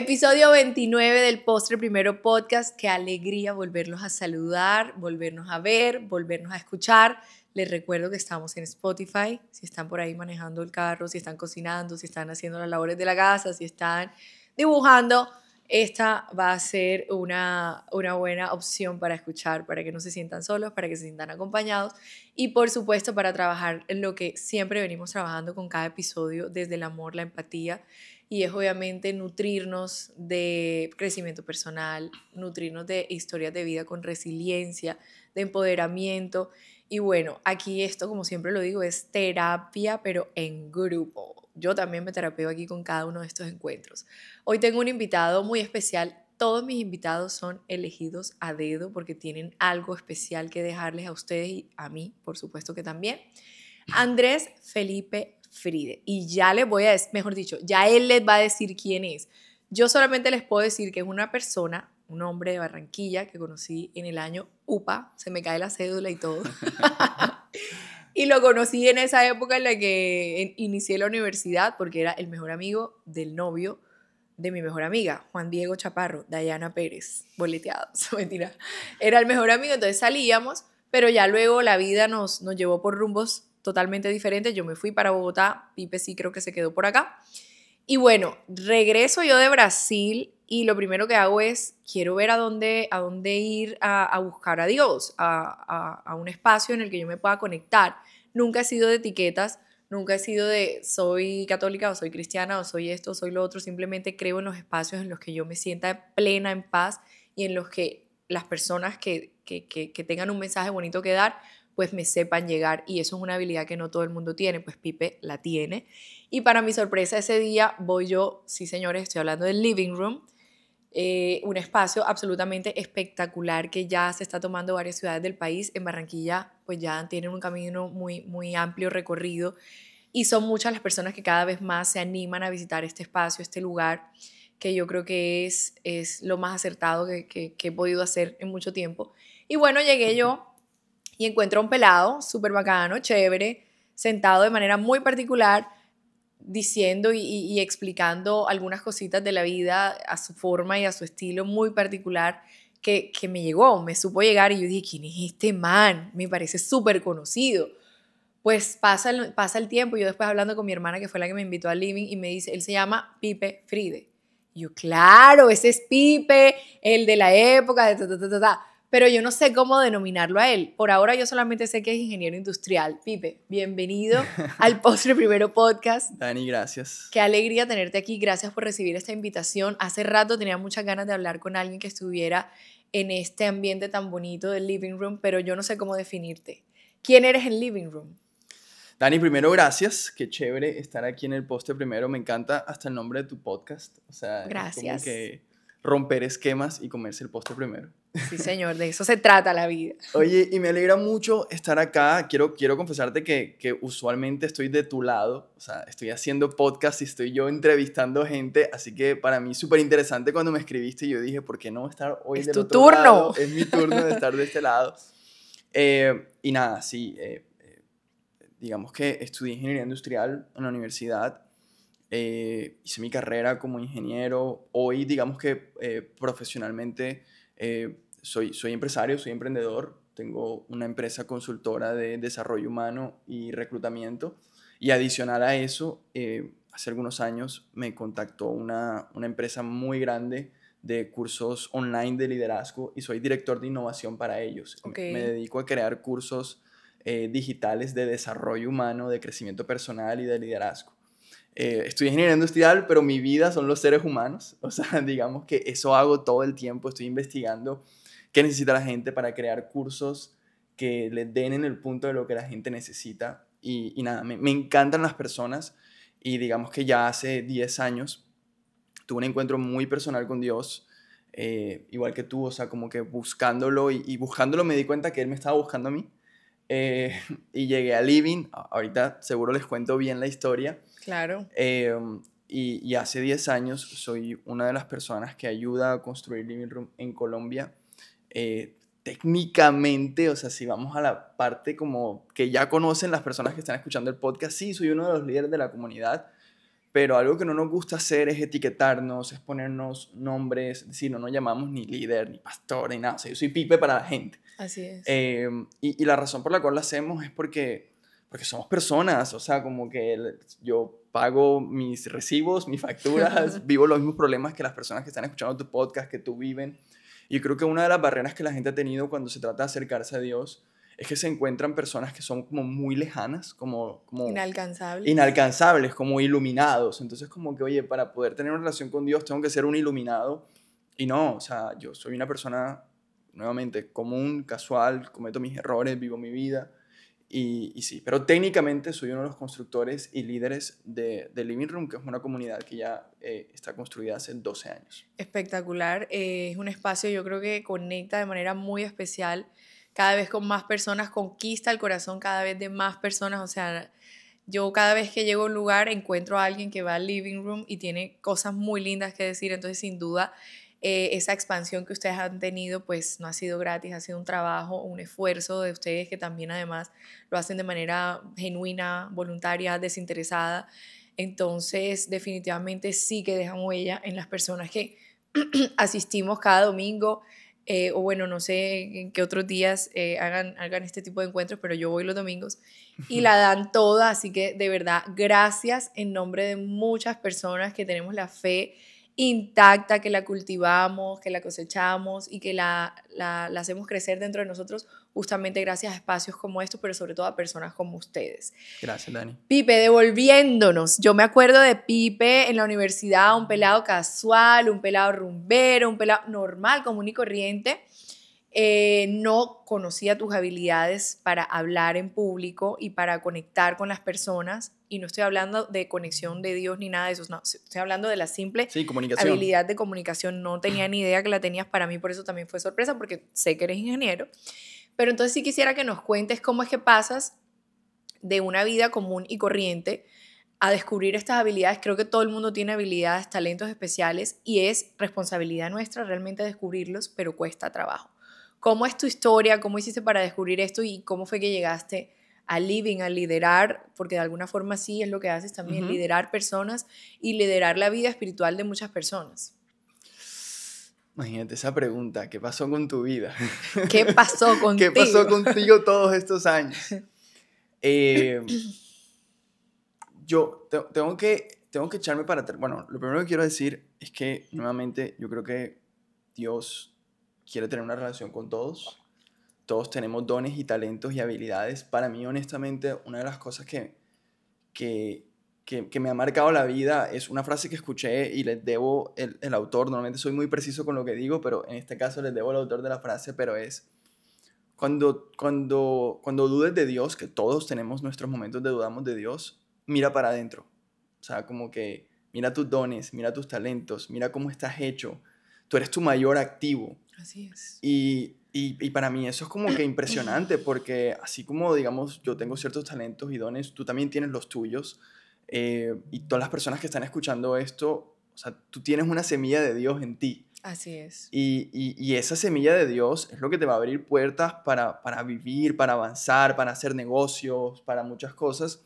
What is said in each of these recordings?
Episodio 29 del Postre Primero Podcast. Qué alegría volverlos a saludar, volvernos a ver, volvernos a escuchar. Les recuerdo que estamos en Spotify. Si están por ahí manejando el carro, si están cocinando, si están haciendo las labores de la casa, si están dibujando, esta va a ser una, una buena opción para escuchar, para que no se sientan solos, para que se sientan acompañados y por supuesto para trabajar en lo que siempre venimos trabajando con cada episodio desde el amor, la empatía y es obviamente nutrirnos de crecimiento personal, nutrirnos de historias de vida con resiliencia, de empoderamiento. Y bueno, aquí esto, como siempre lo digo, es terapia, pero en grupo. Yo también me terapeo aquí con cada uno de estos encuentros. Hoy tengo un invitado muy especial. Todos mis invitados son elegidos a dedo porque tienen algo especial que dejarles a ustedes y a mí, por supuesto que también. Andrés Felipe Fride. Y ya les voy a, mejor dicho, ya él les va a decir quién es. Yo solamente les puedo decir que es una persona, un hombre de Barranquilla que conocí en el año UPA, se me cae la cédula y todo. y lo conocí en esa época en la que inicié la universidad porque era el mejor amigo del novio de mi mejor amiga, Juan Diego Chaparro, Dayana Pérez, boleteado boleteados, mentira. Era el mejor amigo, entonces salíamos, pero ya luego la vida nos, nos llevó por rumbos totalmente diferente. Yo me fui para Bogotá, Pipe sí creo que se quedó por acá. Y bueno, regreso yo de Brasil y lo primero que hago es, quiero ver a dónde, a dónde ir a, buscar a Dios, a, a, un espacio en el que yo me pueda conectar. Nunca he sido de etiquetas, nunca he sido de soy católica o soy cristiana o soy esto o soy lo otro, simplemente creo en los espacios en los que yo me sienta plena, en paz y en los que las personas que, que, que tengan un mensaje bonito que dar pues me sepan llegar y eso es una habilidad que no todo el mundo tiene, pues Pipe la tiene. Y para mi sorpresa ese día voy yo, sí señores, estoy hablando del living room, eh, un espacio absolutamente espectacular que ya se está tomando varias ciudades del país. En Barranquilla pues ya tienen un camino muy, muy amplio recorrido y son muchas las personas que cada vez más se animan a visitar este espacio, este lugar que yo creo que es, es lo más acertado que he podido hacer en mucho tiempo. Y bueno, llegué yo y encuentro a un pelado súper bacano, chévere, sentado de manera muy particular, diciendo y, explicando algunas cositas de la vida a su forma y a su estilo muy particular que, me llegó, me supo llegar y yo dije, ¿quién es este man? Me parece súper conocido. Pues pasa el, pasa el tiempo, yo después hablando con mi hermana que fue la que me invitó al living y me dice, él se llama Pipe Fride. yo, claro, ese es Pipe, el de la época, de ta, ta, pero yo no sé cómo denominarlo a él. Por ahora yo solamente sé que es ingeniero industrial. Pipe, bienvenido al Postre Primero Podcast. Dani, gracias. Qué alegría tenerte aquí. Gracias por recibir esta invitación. Hace rato tenía muchas ganas de hablar con alguien que estuviera en este ambiente tan bonito del living room, pero yo no sé cómo definirte. ¿Quién eres en living room? Dani, primero gracias, qué chévere estar aquí en el Postre primero, me encanta hasta el nombre de tu podcast, o sea, gracias romper esquemas y comerse el postre primero. Sí, señor, de eso se trata la vida. Oye, y me alegra mucho estar acá. Quiero, quiero confesarte que, que, usualmente estoy de tu lado, o sea, estoy haciendo podcast y estoy yo entrevistando gente, así que para mí súper interesante cuando me escribiste y yo dije, ¿por qué no estar hoy es tu turno? Es mi turno de estar de este lado. Eh, y nada, sí, eh, eh, digamos que estudié ingeniería industrial en la universidad eh, hice mi carrera como ingeniero. Hoy, digamos que eh, profesionalmente eh, soy, soy empresario, soy emprendedor. Tengo una empresa consultora de desarrollo humano y reclutamiento. Y adicional a eso, hace algunos años me contactó una, una empresa muy grande de cursos online de liderazgo y soy director de innovación para ellos. Me dedico a crear cursos digitales de desarrollo humano, de crecimiento personal y de liderazgo. Eh, estoy ingeniero ingeniería industrial, pero mi vida son los seres humanos. O sea, digamos que eso hago todo el tiempo. Estoy investigando qué necesita la gente para crear cursos que le den en el punto de lo que la gente necesita. Y, nada, me, encantan las personas. Y digamos que ya hace 10 años tuve un encuentro muy personal con Dios, eh, igual que tú, o sea, como que buscándolo y, buscándolo me di cuenta que Él me estaba buscando a mí. Eh, y llegué a Living, ahorita seguro les cuento bien la historia, Claro. Em, y, hace 10 años soy una de las personas que ayuda a construir Living Room en Colombia. Eh, técnicamente, o sea, si vamos a la parte como que ya conocen las personas que están escuchando el podcast, sí, soy uno de los líderes de la comunidad, pero algo que no nos gusta hacer es etiquetarnos, es ponernos nombres, es decir, no nos llamamos ni líder, ni pastor, ni nada, o sea, yo soy Pipe para la gente. Así es. Em, y, y la razón por la cual lo hacemos es porque porque somos personas, o sea, como que yo pago mis recibos, mis facturas, vivo los mismos problemas que las personas que están escuchando tu podcast, que tú viven. Y creo que una de las barreras que la gente ha tenido cuando se trata de acercarse a Dios es que se encuentran personas que son como muy lejanas, como... como inalcanzables. Inalcanzables, como iluminados. Entonces como que, oye, para poder tener una relación con Dios tengo que ser un iluminado. Y no, o sea, yo soy una persona, nuevamente, común, casual, cometo mis errores, vivo mi vida y, sí, pero técnicamente soy uno de los constructores y líderes de, Living Room, que es una comunidad que ya eh, está construida hace 12 años. Espectacular, eh, es un espacio yo creo que conecta de manera muy especial cada vez con más personas, conquista el corazón cada vez de más personas, o sea, yo cada vez que llego a un lugar encuentro a alguien que va al Living Room y tiene cosas muy lindas que decir, entonces sin duda eh, esa expansión que ustedes han tenido pues no ha sido gratis, ha sido un trabajo, un esfuerzo de ustedes que también además lo hacen de manera genuina, voluntaria, desinteresada. Entonces definitivamente sí que dejan huella en las personas que asistimos cada domingo. Eh, o bueno, no sé en qué otros días eh, hagan, hagan este tipo de encuentros, pero yo voy los domingos y la dan toda, así que de verdad, gracias en nombre de muchas personas que tenemos la fe intacta, que la cultivamos, que la cosechamos y que la, hacemos crecer dentro de nosotros justamente gracias a espacios como estos, pero sobre todo a personas como ustedes. Gracias, Dani. Pipe, devolviéndonos. Yo me acuerdo de Pipe en la universidad, un pelado casual, un pelado rumbero, un pelado normal, común y corriente, eh, no conocía tus habilidades para hablar en público y para conectar con las personas. Y no estoy hablando de conexión de Dios ni nada de eso, estoy hablando de la simple habilidad de comunicación. No tenía ni idea que la tenías para mí, por eso también fue sorpresa, porque sé que eres ingeniero. Pero entonces sí quisiera que nos cuentes cómo es que pasas de una vida común y corriente a descubrir estas habilidades. Creo que todo el mundo tiene habilidades, talentos especiales y es responsabilidad nuestra realmente descubrirlos, pero cuesta trabajo. ¿Cómo es tu historia? ¿Cómo hiciste para descubrir esto? ¿Y cómo fue que llegaste a living, a liderar? Porque de alguna forma sí es lo que haces también, liderar personas y liderar la vida espiritual de muchas personas. Imagínate esa pregunta, ¿qué pasó con tu vida? ¿Qué pasó contigo? ¿Qué pasó contigo todos estos años? Eh, yo tengo que, tengo que echarme para atrás. Bueno, lo primero que quiero decir es que nuevamente yo creo que Dios quiero tener una relación con todos. Todos tenemos dones y talentos y habilidades. Para mí, honestamente, una de las cosas que, que, que, me ha marcado la vida es una frase que escuché y les debo el, el autor. Normalmente soy muy preciso con lo que digo, pero en este caso les debo el autor de la frase, pero es... Cuando, cuando, cuando dudes de Dios, que todos tenemos nuestros momentos de dudamos de Dios, mira para adentro. O sea, como que mira tus dones, mira tus talentos, mira cómo estás hecho. Tú eres tu mayor activo. Así es. Y, y, y, para mí eso es como que impresionante, porque así como, digamos, yo tengo ciertos talentos y dones, tú también tienes los tuyos. Eh, y todas las personas que están escuchando esto, o sea, tú tienes una semilla de Dios en ti. Así es. Y, y, y, esa semilla de Dios es lo que te va a abrir puertas para, para vivir, para avanzar, para hacer negocios, para muchas cosas.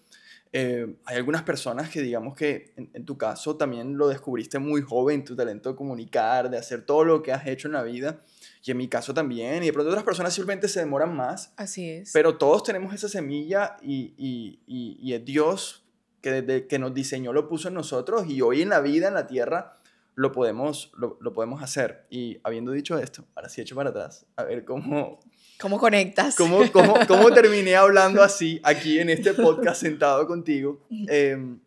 Eh, hay algunas personas que digamos que en, tu caso también lo descubriste muy joven, tu talento de comunicar, de hacer todo lo que has hecho en la vida. Y en mi caso también. Y de pronto otras personas simplemente se demoran más. Así es. Pero todos tenemos esa semilla y, es Dios que, que nos diseñó, lo puso en nosotros. Y hoy en la vida, en la tierra, lo podemos, lo, podemos hacer. Y habiendo dicho esto, ahora sí echo para atrás, a ver cómo... ¿Cómo conectas? ¿Cómo, cómo, terminé hablando así aquí en este podcast sentado contigo? Em,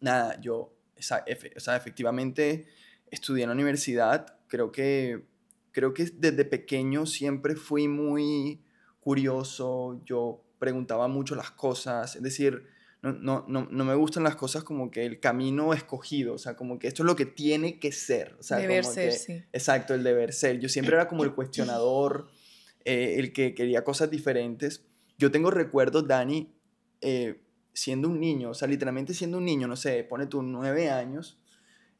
nada, yo, esa, efectivamente estudié en la universidad, creo que, creo que desde pequeño siempre fui muy curioso, yo preguntaba mucho las cosas, es decir, no, me gustan las cosas como que el camino escogido, o sea, como que esto es lo que tiene que ser. O deber ser, sí. Exacto, el deber ser. Yo siempre era como el cuestionador, eh, el que quería cosas diferentes. Yo tengo recuerdos, Dani, eh, siendo un niño, o sea, literalmente siendo un niño, no sé, pone tú nueve años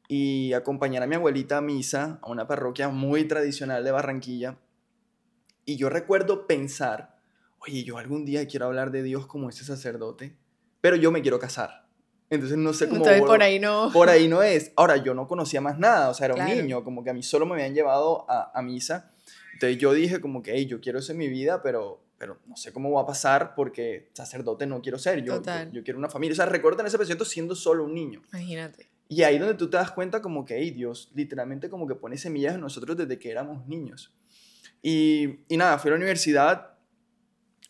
y acompañar a mi abuelita a misa, a una parroquia muy tradicional de Barranquilla. Y yo recuerdo pensar, oye, yo algún día quiero hablar de Dios como ese sacerdote pero yo me quiero casar. Entonces no sé cómo... Entonces por ahí no... Por ahí no es. Ahora, yo no conocía más nada, o sea, era un niño, como que a mí solo me habían llevado a, a misa. Entonces yo dije como que, hey, yo quiero eso en mi vida, pero, pero no sé cómo va a pasar porque sacerdote no quiero ser, yo, yo, quiero una familia. O sea, recuerda en ese momento siendo solo un niño. Imagínate. Y ahí donde tú te das cuenta como que, hey, Dios, literalmente como que pone semillas en nosotros desde que éramos niños. Y, y nada, fui a la universidad,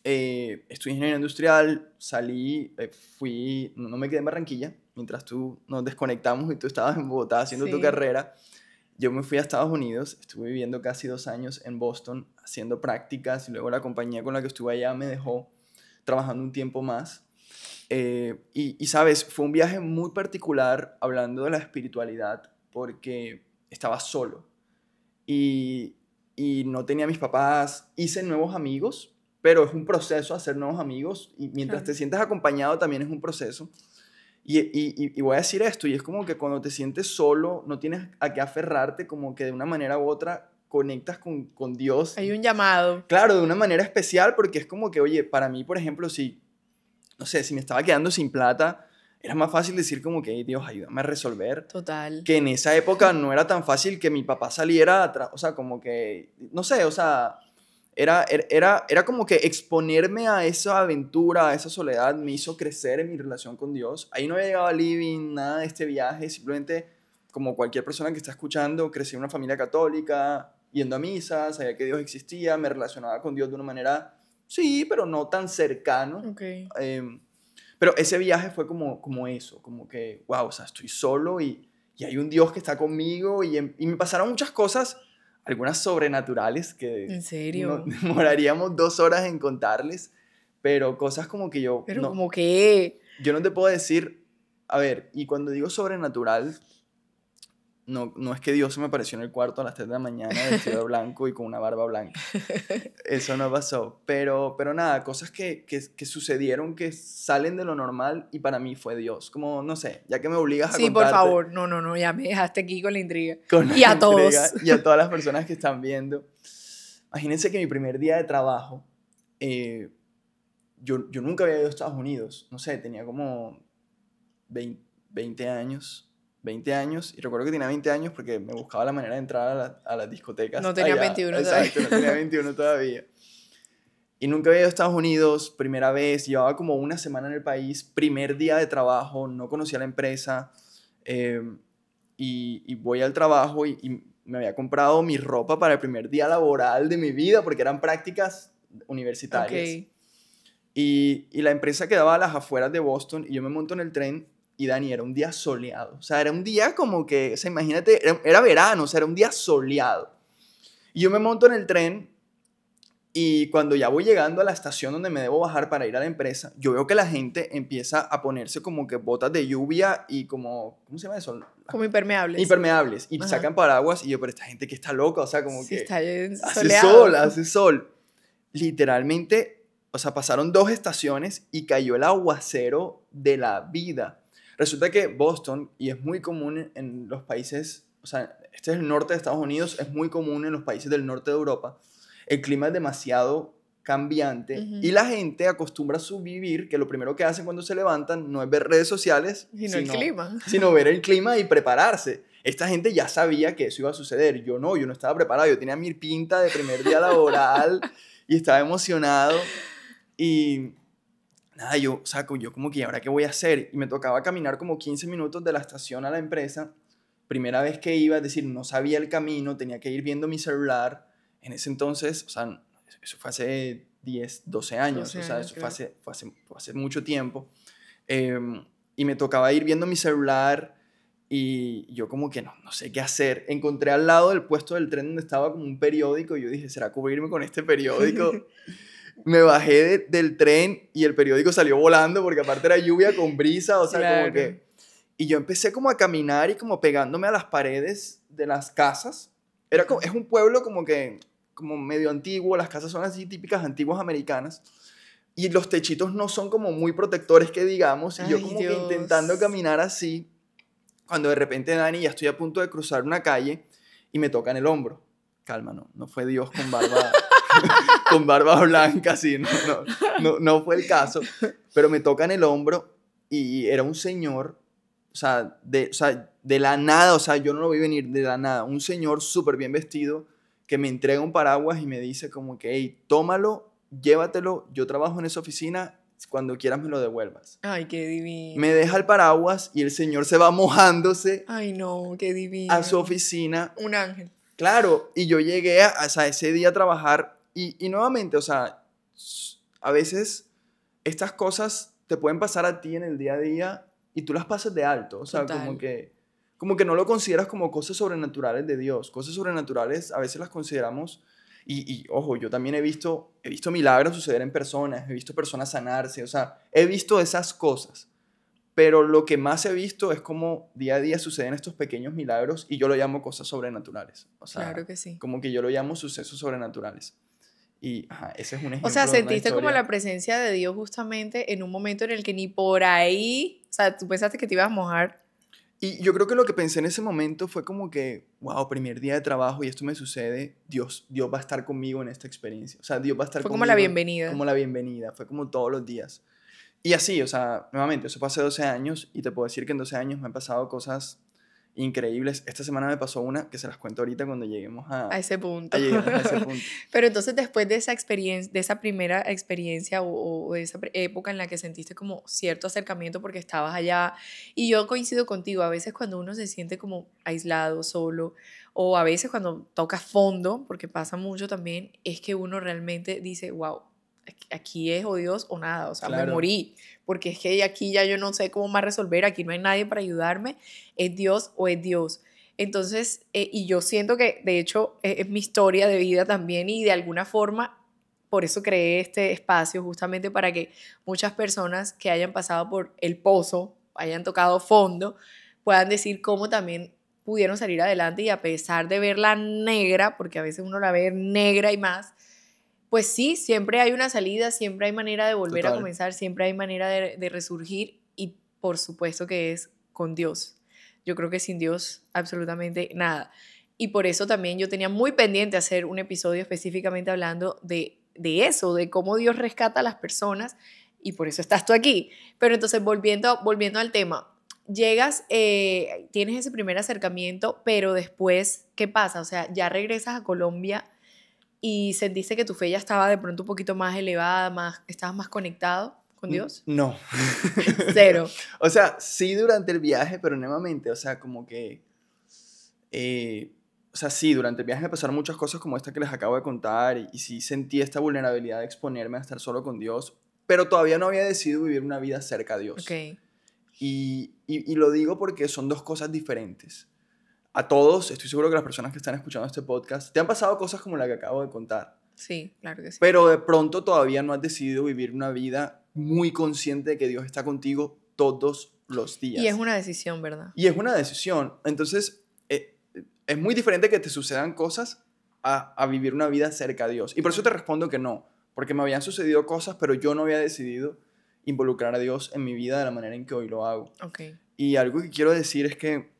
eh, estudié ingeniería industrial, salí, eh, fui, no me quedé en Barranquilla, mientras tú nos desconectamos y tú estabas en Bogotá haciendo tu carrera. Yo me fui a Estados Unidos, estuve viviendo casi dos años en Boston haciendo prácticas y luego la compañía con la que estuve allá me dejó trabajando un tiempo más. Eh, y, sabes, fue un viaje muy particular hablando de la espiritualidad porque estaba solo y, y no tenía mis papás, hice nuevos amigos, pero es un proceso hacer nuevos amigos y mientras te sientas acompañado también es un proceso. Y, y, y, voy a decir esto, y es como que cuando te sientes solo, no tienes a qué aferrarte, como que de una manera u otra conectas con, con Dios. Hay un llamado. Claro, de una manera especial, porque es como que, oye, para mí, por ejemplo, si, no sé, si me estaba quedando sin plata, era más fácil decir como que, Dios, ayúdame a resolver. Total. Que en esa época no era tan fácil que mi papá saliera atrás, o sea, como que, no sé, o sea, era, er, era, era como que exponerme a esa aventura, a esa soledad, me hizo crecer en mi relación con Dios. Ahí no había llegado a living, nada de este viaje, simplemente como cualquier persona que está escuchando, crecí en una familia católica, yendo a misa, sabía que Dios existía, me relacionaba con Dios de una manera, sí, pero no tan cercano. Em, pero ese viaje fue como, como eso, como que, wow, o sea, estoy solo y, y hay un Dios que está conmigo y, em, y me pasaron muchas cosas algunas sobrenaturales que... ¿En serio? demoraríamos dos horas en contarles, pero cosas como que yo... Pero como que... Yo no te puedo decir, a ver, y cuando digo sobrenatural, no, no es que Dios me apareció en el cuarto a las 3 de la mañana de de blanco y con una barba blanca. Eso no pasó. Pero, pero nada, cosas que, que, que, sucedieron que salen de lo normal y para mí fue Dios. Como, no sé, ya que me obligas a Sí, por favor, no, no, no, ya me dejaste aquí con la intriga. y a todos. Y a todas las personas que están viendo. Imagínense que mi primer día de trabajo, eh, yo, nunca había ido a Estados Unidos. No sé, tenía como 20 años 20 años, y recuerdo que tenía 20 años porque me buscaba la manera de entrar a, las discotecas. No tenía 21 Exacto, no tenía 21 todavía. Y nunca había ido a Estados Unidos, primera vez, llevaba como una semana en el país, primer día de trabajo, no conocía la empresa, em, y, voy al trabajo y, me había comprado mi ropa para el primer día laboral de mi vida, porque eran prácticas universitarias. Y, y, la empresa quedaba a las afueras de Boston y yo me monto en el tren y Dani, era un día soleado. O sea, era un día como que, o imagínate, era, verano, o sea, era un día soleado. Y yo me monto en el tren y cuando ya voy llegando a la estación donde me debo bajar para ir a la empresa, yo veo que la gente empieza a ponerse como que botas de lluvia y como, ¿cómo se llama eso? Como impermeables. Impermeables. Y sacan paraguas y yo, pero esta gente que está loca, o sea, como que... hace sol, hace sol. Literalmente, o sea, pasaron dos estaciones y cayó el aguacero de la vida. Resulta que Boston, y es muy común en los países, o sea, este es el norte de Estados Unidos, es muy común en los países del norte de Europa, el clima es demasiado cambiante y la gente acostumbra a vivir, que lo primero que hacen cuando se levantan no es ver redes sociales, sino, clima. Sino ver el clima y prepararse. Esta gente ya sabía que eso iba a suceder, yo no, yo no estaba preparado, yo tenía mi pinta de primer día laboral y estaba emocionado y nada, yo saco, yo como que, ¿y ahora qué voy a hacer? Y me tocaba caminar como 15 minutos de la estación a la empresa. Primera vez que iba, es decir, no sabía el camino, tenía que ir viendo mi celular. En ese entonces, o sea, eso fue hace 10, 12 años, o sea, eso fue hace, hace, mucho tiempo. Em, y me tocaba ir viendo mi celular y yo como que no, no sé qué hacer. Encontré al lado del puesto del tren donde estaba como un periódico y yo dije, ¿será cubrirme con este periódico? me bajé del tren y el periódico salió volando porque aparte era lluvia con brisa, o sea, como que... Y yo empecé como a caminar y como pegándome a las paredes de las casas. Era como, es un pueblo como que como medio antiguo, las casas son así típicas antiguas americanas. Y los techitos no son como muy protectores que digamos. Y yo como que intentando caminar así, cuando de repente Dani ya estoy a punto de cruzar una calle y me tocan el hombro. Calma, no, no fue Dios con barba con barba blanca, así, no, no, fue el caso, pero me toca en el hombro y era un señor, o sea, de, o sea, de la nada, o sea, yo no lo vi venir de la nada, un señor súper bien vestido que me entrega un paraguas y me dice como que, hey, tómalo, llévatelo, yo trabajo en esa oficina, cuando quieras me lo devuelvas. Ay, qué divino. Me deja el paraguas y el señor se va mojándose. Ay, no, qué divino. A su oficina. Un ángel. Claro, y yo llegué a, a ese día a trabajar y, y nuevamente, o sea, a veces estas cosas te pueden pasar a ti en el día a día y tú las pasas de alto, o sea, como que como que no lo consideras como cosas sobrenaturales de Dios. Cosas sobrenaturales a veces las consideramos y, y, ojo, yo también he visto he visto milagros suceder en personas, he visto personas sanarse, o sea, he visto esas cosas. Pero lo que más he visto es como día a día suceden estos pequeños milagros y yo lo llamo cosas sobrenaturales. O sea, claro que sí. Como que yo lo llamo sucesos sobrenaturales. Y ese es un ejemplo. O sea, sentiste como la presencia de Dios justamente en un momento en el que ni por ahí, o sea, tú pensaste que te ibas a mojar. Y yo creo que lo que pensé en ese momento fue como que, wow, primer día de trabajo y esto me sucede, Dios, Dios va a estar conmigo en esta experiencia. O sea, Dios va a estar conmigo. Fue como la bienvenida. Como la bienvenida, fue como todos los días. Y así, o sea, nuevamente, eso fue hace 12 años y te puedo decir que en 12 años me han pasado cosas increíbles. Esta semana me pasó una que se las cuento ahorita cuando lleguemos a, a ese punto. Pero entonces después de esa experiencia, de esa primera experiencia o, o, de esa época en la que sentiste como cierto acercamiento porque estabas allá, y yo coincido contigo, a veces cuando uno se siente como aislado, solo, o a veces cuando toca fondo, porque pasa mucho también, es que uno realmente dice, wow, aquí es o Dios o nada, o sea, me morí, porque es que aquí ya yo no sé cómo más resolver, aquí no hay nadie para ayudarme, es Dios o es Dios. Entonces, eh, y yo siento que de hecho es mi historia de vida también y de alguna forma por eso creé este espacio, justamente para que muchas personas que hayan pasado por el pozo, hayan tocado fondo, puedan decir cómo también pudieron salir adelante y a pesar de verla negra, porque a veces uno la ve negra y más, pues sí, siempre hay una salida, siempre hay manera de volver a comenzar, siempre hay manera de, resurgir y por supuesto que es con Dios. Yo creo que sin Dios absolutamente nada. Y por eso también yo tenía muy pendiente hacer un episodio específicamente hablando de, eso, de cómo Dios rescata a las personas y por eso estás tú aquí. Pero entonces volviendo, volviendo al tema, llegas, eh, tienes ese primer acercamiento, pero después, ¿qué pasa? O sea, ya regresas a Colombia y sentiste que tu fe ya estaba de pronto un poquito más elevada, más, estabas más conectado con Dios? No. Cero. o sea, sí durante el viaje, pero nuevamente, o sea, como que... Eh, o sea, sí, durante el viaje me pasaron muchas cosas como esta que les acabo de contar y, sí sentí esta vulnerabilidad de exponerme a estar solo con Dios, pero todavía no había decidido vivir una vida cerca a Dios. Okay. Y, y, y, lo digo porque son dos cosas diferentes a todos, estoy seguro que las personas que están escuchando este podcast, te han pasado cosas como la que acabo de contar. Sí, claro que sí. Pero de pronto todavía no has decidido vivir una vida muy consciente de que Dios está contigo todos los días. Y es una decisión, ¿verdad? Y es una decisión. Entonces, eh, es muy diferente que te sucedan cosas a, vivir una vida cerca de Dios. Y por eso te respondo que no, porque me habían sucedido cosas, pero yo no había decidido involucrar a Dios en mi vida de la manera en que hoy lo hago. Okay. Y algo que quiero decir es que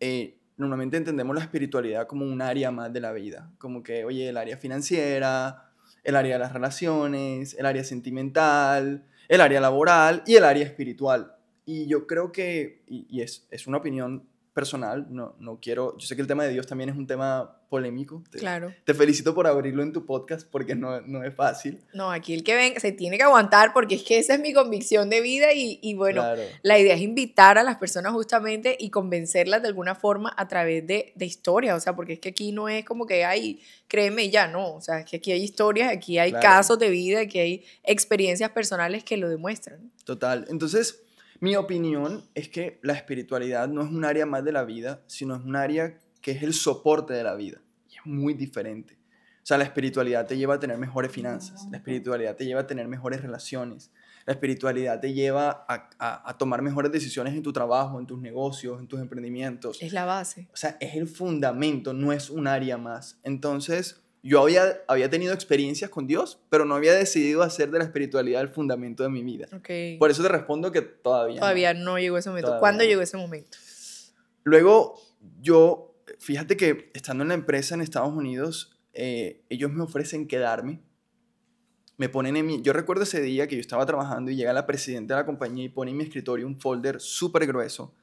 eh, normalmente entendemos la espiritualidad como un área más de la vida, como que, oye, el área financiera, el área de las relaciones, el área sentimental, el área laboral y el área espiritual. Y yo creo que, y, es, es, una opinión personal, no, no quiero, yo sé que el tema de Dios también es un tema polémico. claro. Te felicito por abrirlo en tu podcast porque no, es fácil. No, aquí el que ven se tiene que aguantar porque es que esa es mi convicción de vida y, y bueno, la idea es invitar a las personas justamente y convencerlas de alguna forma a través de, de historias, o sea, porque es que aquí no es como que hay, créeme ya, no, o sea, es que aquí hay historias, aquí hay casos de vida, aquí hay experiencias personales que lo demuestran. Total, entonces... Mi opinión es que la espiritualidad no es un área más de la vida, sino es un área que es el soporte de la vida. Y es muy diferente. O sea, la espiritualidad te lleva a tener mejores finanzas, la espiritualidad te lleva a tener mejores relaciones, la espiritualidad te lleva a, tomar mejores decisiones en tu trabajo, en tus negocios, en tus emprendimientos. Es la base. O sea, es el fundamento, no es un área más. Entonces, yo había, había tenido experiencias con Dios, pero no había decidido hacer de la espiritualidad el fundamento de mi vida. Por eso te respondo que todavía. Todavía no, llegó ese momento. ¿Cuándo llegó ese momento? Luego, yo fíjate que estando en la empresa en Estados Unidos, eh, ellos me ofrecen quedarme. Me ponen en mi, yo recuerdo ese día que yo estaba trabajando y llega la presidenta de la compañía y pone en mi escritorio un folder súper grueso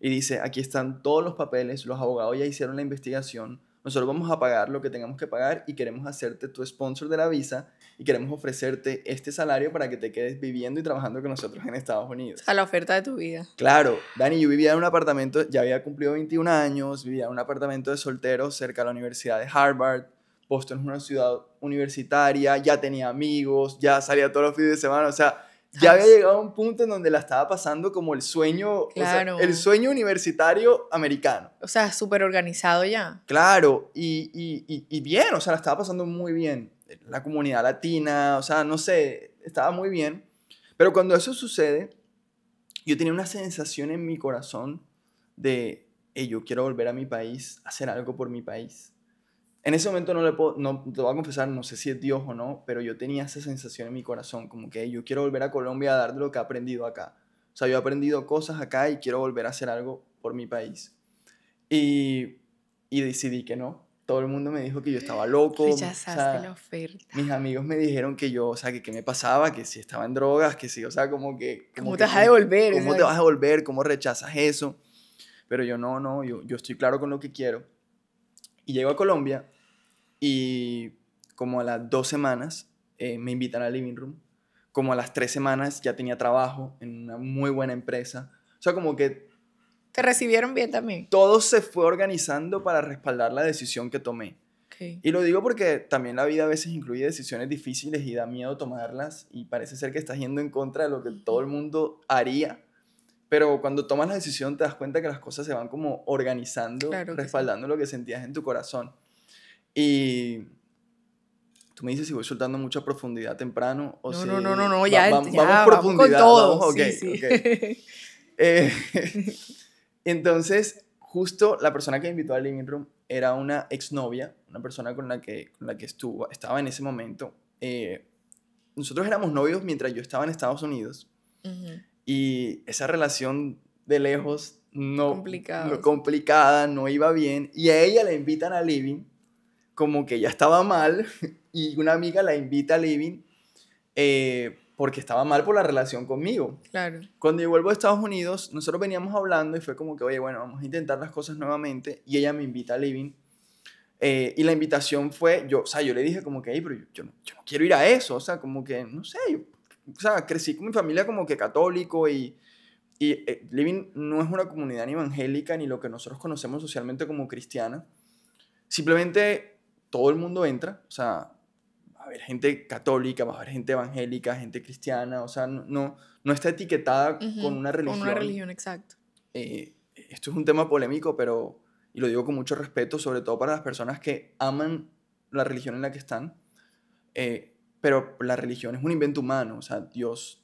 y dice, aquí están todos los papeles, los abogados ya hicieron la investigación, nosotros vamos a pagar lo que tengamos que pagar y queremos hacerte tu sponsor de la visa y queremos ofrecerte este salario para que te quedes viviendo y trabajando con nosotros en Estados Unidos. A la oferta de tu vida. Claro, Dani, yo vivía en un apartamento, ya había cumplido 21 años, vivía en un apartamento de solteros cerca de la Universidad de Harvard. Boston es una ciudad universitaria, ya tenía amigos, ya salía todos los fines de semana, o sea, ya había llegado a un punto en donde la estaba pasando como el sueño, el sueño universitario americano. O sea, súper organizado ya. Claro, y, y, y, y, bien, o sea, la estaba pasando muy bien la comunidad latina, o sea, no sé, estaba muy bien. Pero cuando eso sucede, yo tenía una sensación en mi corazón de, yo quiero volver a mi país, hacer algo por mi país. En ese momento no le puedo, no, te voy a confesar, no sé si es Dios o no, pero yo tenía esa sensación en mi corazón, como que yo quiero volver a Colombia a dar lo que he aprendido acá. O sea, yo he aprendido cosas acá y quiero volver a hacer algo por mi país. y decidí que no, todo el mundo me dijo que yo estaba loco. Rechazaste la oferta. Mis amigos me dijeron que yo, o sea, que qué me pasaba, que si estaba en drogas, que si, o sea, como que... ¿Cómo te vas a devolver? ¿Cómo te vas a devolver? ¿Cómo rechazas eso? Pero yo no, no, yo, yo estoy claro con lo que quiero. Y llego a Colombia y como a las dos semanas eh, me invitan al living room. Como a las tres semanas ya tenía trabajo en una muy buena empresa. O sea, como que recibieron bien también. Todo se fue organizando para respaldar la decisión que tomé. Y lo digo porque también la vida a veces incluye decisiones difíciles y da miedo tomarlas y parece ser que estás yendo en contra de lo que todo el mundo haría. Pero cuando tomas la decisión te das cuenta que las cosas se van como organizando, respaldando lo que sentías en tu corazón. Y tú me dices si voy soltando mucha profundidad temprano o no, si... No, no, no, no, ya, vamos, con todo. okay, sí, sí. Eh, entonces, justo la persona que invitó al living room era una exnovia, una persona con la que, la que estuvo, estaba en ese momento. Eh, nosotros éramos novios mientras yo estaba en Estados Unidos. Y esa relación de lejos no, complicada, no iba bien. Y a ella la invitan a living, como que ya estaba mal. Y una amiga la invita a living. Eh, porque estaba mal por la relación conmigo. Claro. Cuando yo vuelvo a Estados Unidos, nosotros veníamos hablando y fue como que, oye, bueno, vamos a intentar las cosas nuevamente. Y ella me invita a Living. Eh, y la invitación fue, yo, o sea, yo le dije como que, pero yo, no, yo, no, quiero ir a eso, o sea, como que, no sé, o sea, crecí con mi familia como que católico y, y eh, Living no es una comunidad ni evangélica ni lo que nosotros conocemos socialmente como cristiana. Simplemente todo el mundo entra, o sea, haber gente católica, va a haber gente evangélica, gente cristiana, o sea, no, no está etiquetada con una religión. Con una religión, exacto. Eh, esto es un tema polémico, pero, y lo digo con mucho respeto, sobre todo para las personas que aman la religión en la que están, eh, pero la religión es un invento humano, o sea, Dios,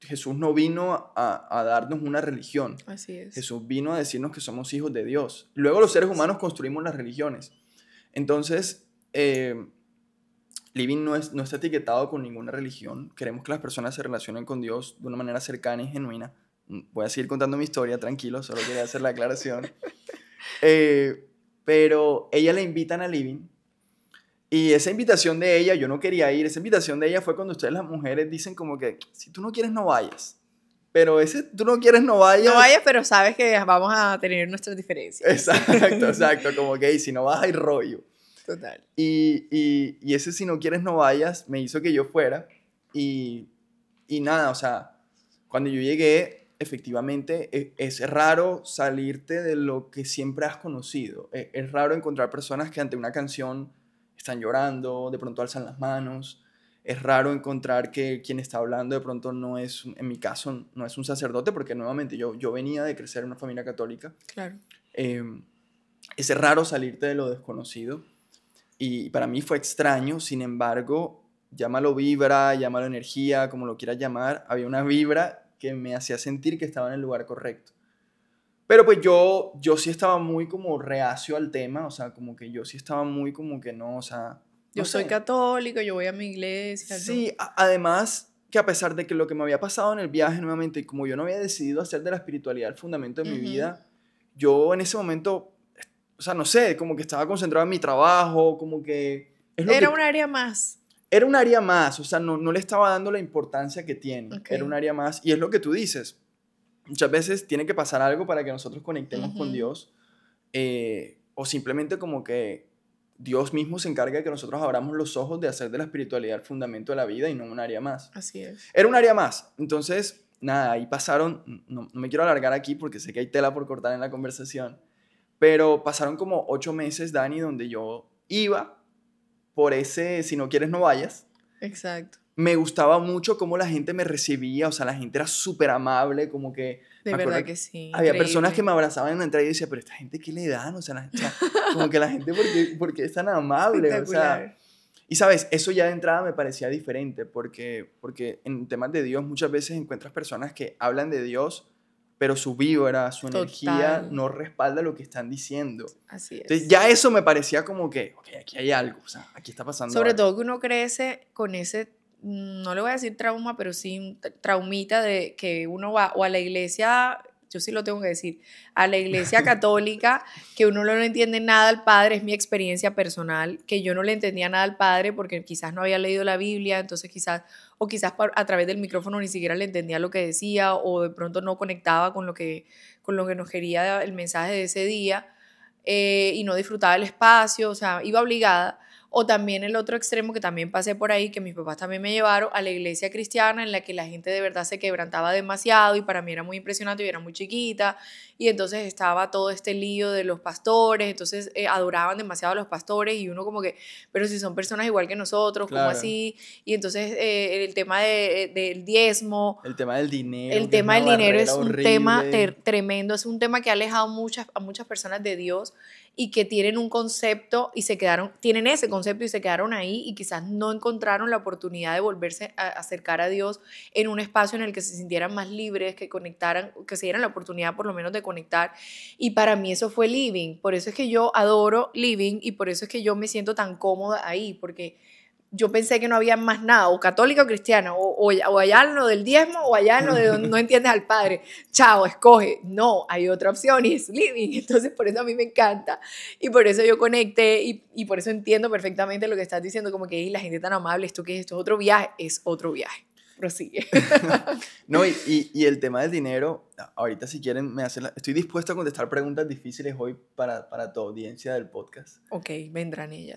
Jesús no vino a, darnos una religión. Así es. Jesús vino a decirnos que somos hijos de Dios. Luego los seres humanos construimos las religiones. Entonces, eh, Living no, está etiquetado con ninguna religión. Queremos que las personas se relacionen con Dios de una manera cercana y genuina. Mm, voy a seguir contando mi historia, tranquilo, solo quería hacer la aclaración. Eh, pero ella le invitan a Living. Y esa invitación de ella, yo no quería ir, esa invitación de ella fue cuando ustedes las mujeres dicen como que, si tú no quieres, no vayas. Pero ese, tú no quieres, no vayas. No vayas, pero sabes que vamos a tener nuestras diferencias. Exacto, exacto, como que si no vas, hay rollo. Y, y, ese si no quieres no vayas me hizo que yo fuera y, y nada, o sea, cuando yo llegué, efectivamente e, es, raro salirte de lo que siempre has conocido. E, es, raro encontrar personas que ante una canción están llorando, de pronto alzan las manos. Es raro encontrar que quien está hablando de pronto no es, en mi caso, no es un sacerdote, porque nuevamente yo, yo venía de crecer en una familia católica. Claro. Em, es raro salirte de lo desconocido. Y para mí fue extraño, sin embargo, llámalo vibra, llámalo energía, como lo quieras llamar, había una vibra que me hacía sentir que estaba en el lugar correcto. Pero pues yo, yo sí estaba muy como reacio al tema, o sea, como que yo sí estaba muy como que no, o sea... Yo soy católico, yo voy a mi iglesia. Sí, además que a pesar de que lo que me había pasado en el viaje nuevamente, y como yo no había decidido hacer de la espiritualidad el fundamento de mi vida, yo en ese momento o sea, no sé, como que estaba concentrado en mi trabajo, como que... era un área más. Era un área más, o sea, no, no le estaba dando la importancia que tiene. Era un área más, y es lo que tú dices. Muchas veces tiene que pasar algo para que nosotros conectemos con Dios, eh, o simplemente como que Dios mismo se encarga de que nosotros abramos los ojos de hacer de la espiritualidad el fundamento de la vida y no un área más. Así es. Era un área más. Entonces, nada, ahí pasaron, no me quiero alargar aquí porque sé que hay tela por cortar en la conversación, pero pasaron como ocho meses, Dani, donde yo iba por ese, si no quieres, no vayas. Exacto. Me gustaba mucho cómo la gente me recibía, o sea, la gente era súper amable, como que... De verdad que sí. Había personas que me abrazaban en la entrada y decía, pero esta gente, ¿qué le dan? O sea, la, como que la gente, ¿por qué, es tan amable? O sea, y sabes, eso ya de entrada me parecía diferente, porque, porque en temas de Dios muchas veces encuentras personas que hablan de Dios pero su vibra, su energía no respalda lo que están diciendo. Así es. Entonces, ya eso me parecía como que, ok, aquí hay algo, o sea, aquí está pasando Sobre todo que uno crece con ese, mm, no le voy a decir trauma, pero sí traumita de que uno va o a la iglesia yo sí lo tengo que decir, a la iglesia católica, que uno no le entiende nada al Padre, es mi experiencia personal, que yo no le entendía nada al Padre porque quizás no había leído la Biblia, entonces quizás o quizás a través del micrófono ni siquiera le entendía lo que decía o de pronto no conectaba con lo que, con lo que nos quería el mensaje de ese día eh, y no disfrutaba el espacio, o sea, iba obligada. O también el otro extremo que también pasé por ahí, que mis papás también me llevaron a la iglesia cristiana en la que la gente de verdad se quebrantaba demasiado y para mí era muy impresionante, y era muy chiquita y entonces estaba todo este lío de los pastores, entonces eh, adoraban demasiado a los pastores y uno como que, pero si son personas igual que nosotros, ¿cómo así? Y entonces eh, el tema eh, del diezmo. El tema del dinero. El tema del dinero es un tema tremendo, es un tema que ha alejado muchas, a muchas personas de Dios y que tienen un concepto y se quedaron, tienen ese concepto y se quedaron ahí y quizás no encontraron la oportunidad de volverse a acercar a Dios en un espacio en el que se sintieran más libres, que conectaran, que se dieran la oportunidad por lo menos de conectar. Y para mí eso fue living. Por eso es que yo adoro living y por eso es que yo me siento tan cómoda ahí, porque yo pensé que no había más nada, o católica o cristiana, o, o, allá en del diezmo, o allá en lo de no entiendes al padre. Chao, escoge. No, hay otra opción y es living. Entonces, por eso a mí me encanta. Y por eso yo conecté y, por eso entiendo perfectamente lo que estás diciendo, como que la gente tan amable, esto que esto es otro viaje, es otro viaje prosigue. no, y, y, el tema del dinero, ahorita si quieren, me hacen estoy dispuesto a contestar preguntas difíciles hoy para, tu audiencia del podcast. Ok, vendrán ellas.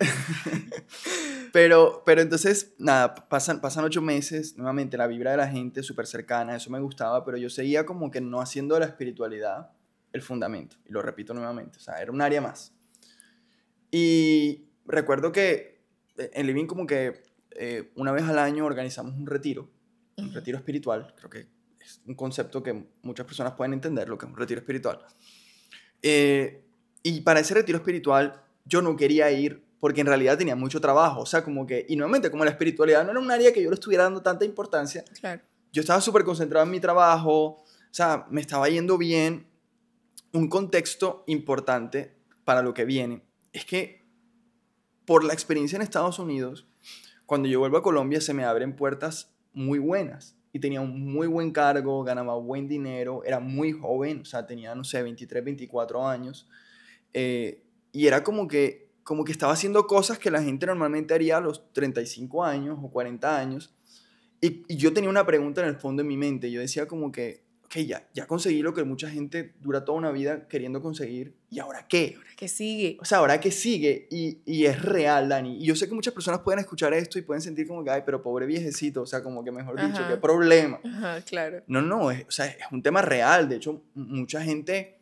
pero, pero entonces, nada, pasan, pasan ocho meses, nuevamente la vibra de la gente súper cercana, eso me gustaba, pero yo seguía como que no haciendo la espiritualidad el fundamento, y lo repito nuevamente, o sea, era un área más. Y recuerdo que eh, en Living como que eh, una vez al año organizamos un retiro un retiro espiritual, creo que es un concepto que muchas personas pueden entender, lo que es un retiro espiritual. Eh, y para ese retiro espiritual yo no quería ir porque en realidad tenía mucho trabajo, o sea, como que, y nuevamente, como la espiritualidad no era un área que yo le estuviera dando tanta importancia, yo estaba súper concentrado en mi trabajo, o sea, me estaba yendo bien, un contexto importante para lo que viene es que por la experiencia en Estados Unidos, cuando yo vuelvo a Colombia se me abren puertas muy buenas y tenía un muy buen cargo, ganaba buen dinero, era muy joven, o sea, tenía, no sé, 23, 24 años. Eh, y era como que, como que estaba haciendo cosas que la gente normalmente haría a los 35 años o 40 años. y, yo tenía una pregunta en el fondo de mi mente. Yo decía como que, ok, ya, ya conseguí lo que mucha gente dura toda una vida queriendo conseguir, ¿y ahora qué? ¿Ahora qué sigue? O sea, ¿ahora qué sigue? Y, y es real, Dani. Y yo sé que muchas personas pueden escuchar esto y pueden sentir como que, ay, pero pobre viejecito, o sea, como que mejor dicho, qué problema. Ajá, claro. No, no, es, o sea, es un tema real. De hecho, mucha gente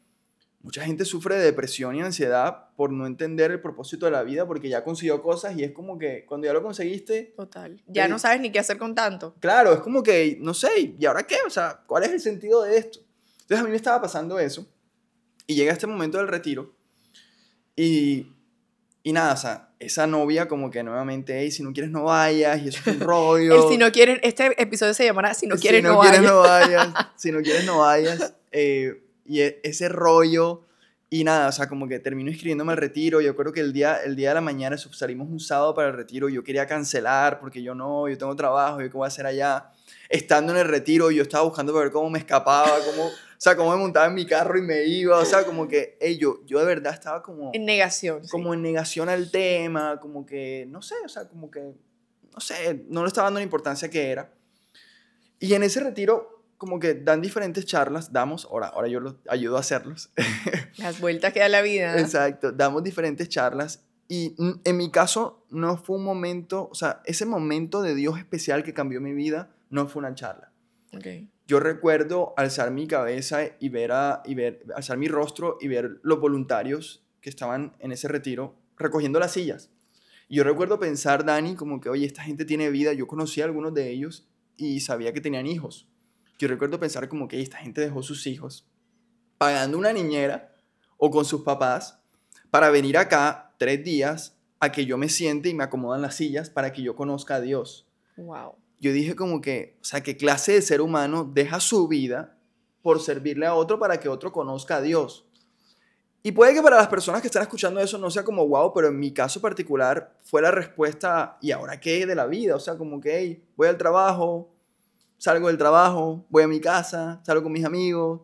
Mucha gente sufre de depresión y ansiedad por no entender el propósito de la vida porque ya consiguió cosas y es como que cuando ya lo conseguiste... Total. Ya no eh, sabes ni qué hacer con tanto. Claro, es como que, no sé, ¿y ahora qué? O sea, ¿cuál es el sentido de esto? Entonces a mí me estaba pasando eso y llega este momento del retiro y, y nada, o sea, esa novia como que nuevamente, hey, si no quieres no vayas, y eso es un rollo. el si no quieren, este episodio se llamará Si no quieres, si no, quieres no, vayas. Si no quieres no vayas. Eh, y e, ese rollo. Y nada, o sea, como que terminó inscribiéndome al retiro. Yo creo que el día, el día de la mañana salimos un sábado para el retiro. Yo quería cancelar porque yo no, yo tengo trabajo, yo qué voy a hacer allá. Estando en el retiro, yo estaba buscando para ver cómo me escapaba, cómo, o sea, cómo me montaba en mi carro y me iba. O sea, como que, ello yo, de verdad estaba como... En negación. Como en negación al tema, como que, no sé, o sea, como que, no sé, no le estaba dando la importancia que era. Y en ese retiro como que dan diferentes charlas, damos, ahora, ahora yo los ayudo a hacerlos. Las vueltas que da la vida. Exacto, damos diferentes charlas y en mi caso no fue un momento, o sea, ese momento de Dios especial que cambió mi vida no fue una charla. Okay. Yo recuerdo alzar mi cabeza y ver, a, y ver, alzar mi rostro y ver los voluntarios que estaban en ese retiro recogiendo las sillas. yo recuerdo pensar, Dani, como que, oye, esta gente tiene vida, yo conocí a algunos de ellos y sabía que tenían hijos yo recuerdo pensar como que esta gente dejó sus hijos pagando una niñera o con sus papás para venir acá tres días a que yo me siente y me acomodan las sillas para que yo conozca a Dios. Wow. Yo dije como que, o sea, ¿qué clase de ser humano deja su vida por servirle a otro para que otro conozca a Dios? Y puede que para las personas que están escuchando eso no sea como wow, pero en mi caso particular fue la respuesta, ¿y ahora qué de la vida? O sea, como que voy al trabajo, salgo del trabajo, voy a mi casa, salgo con mis amigos,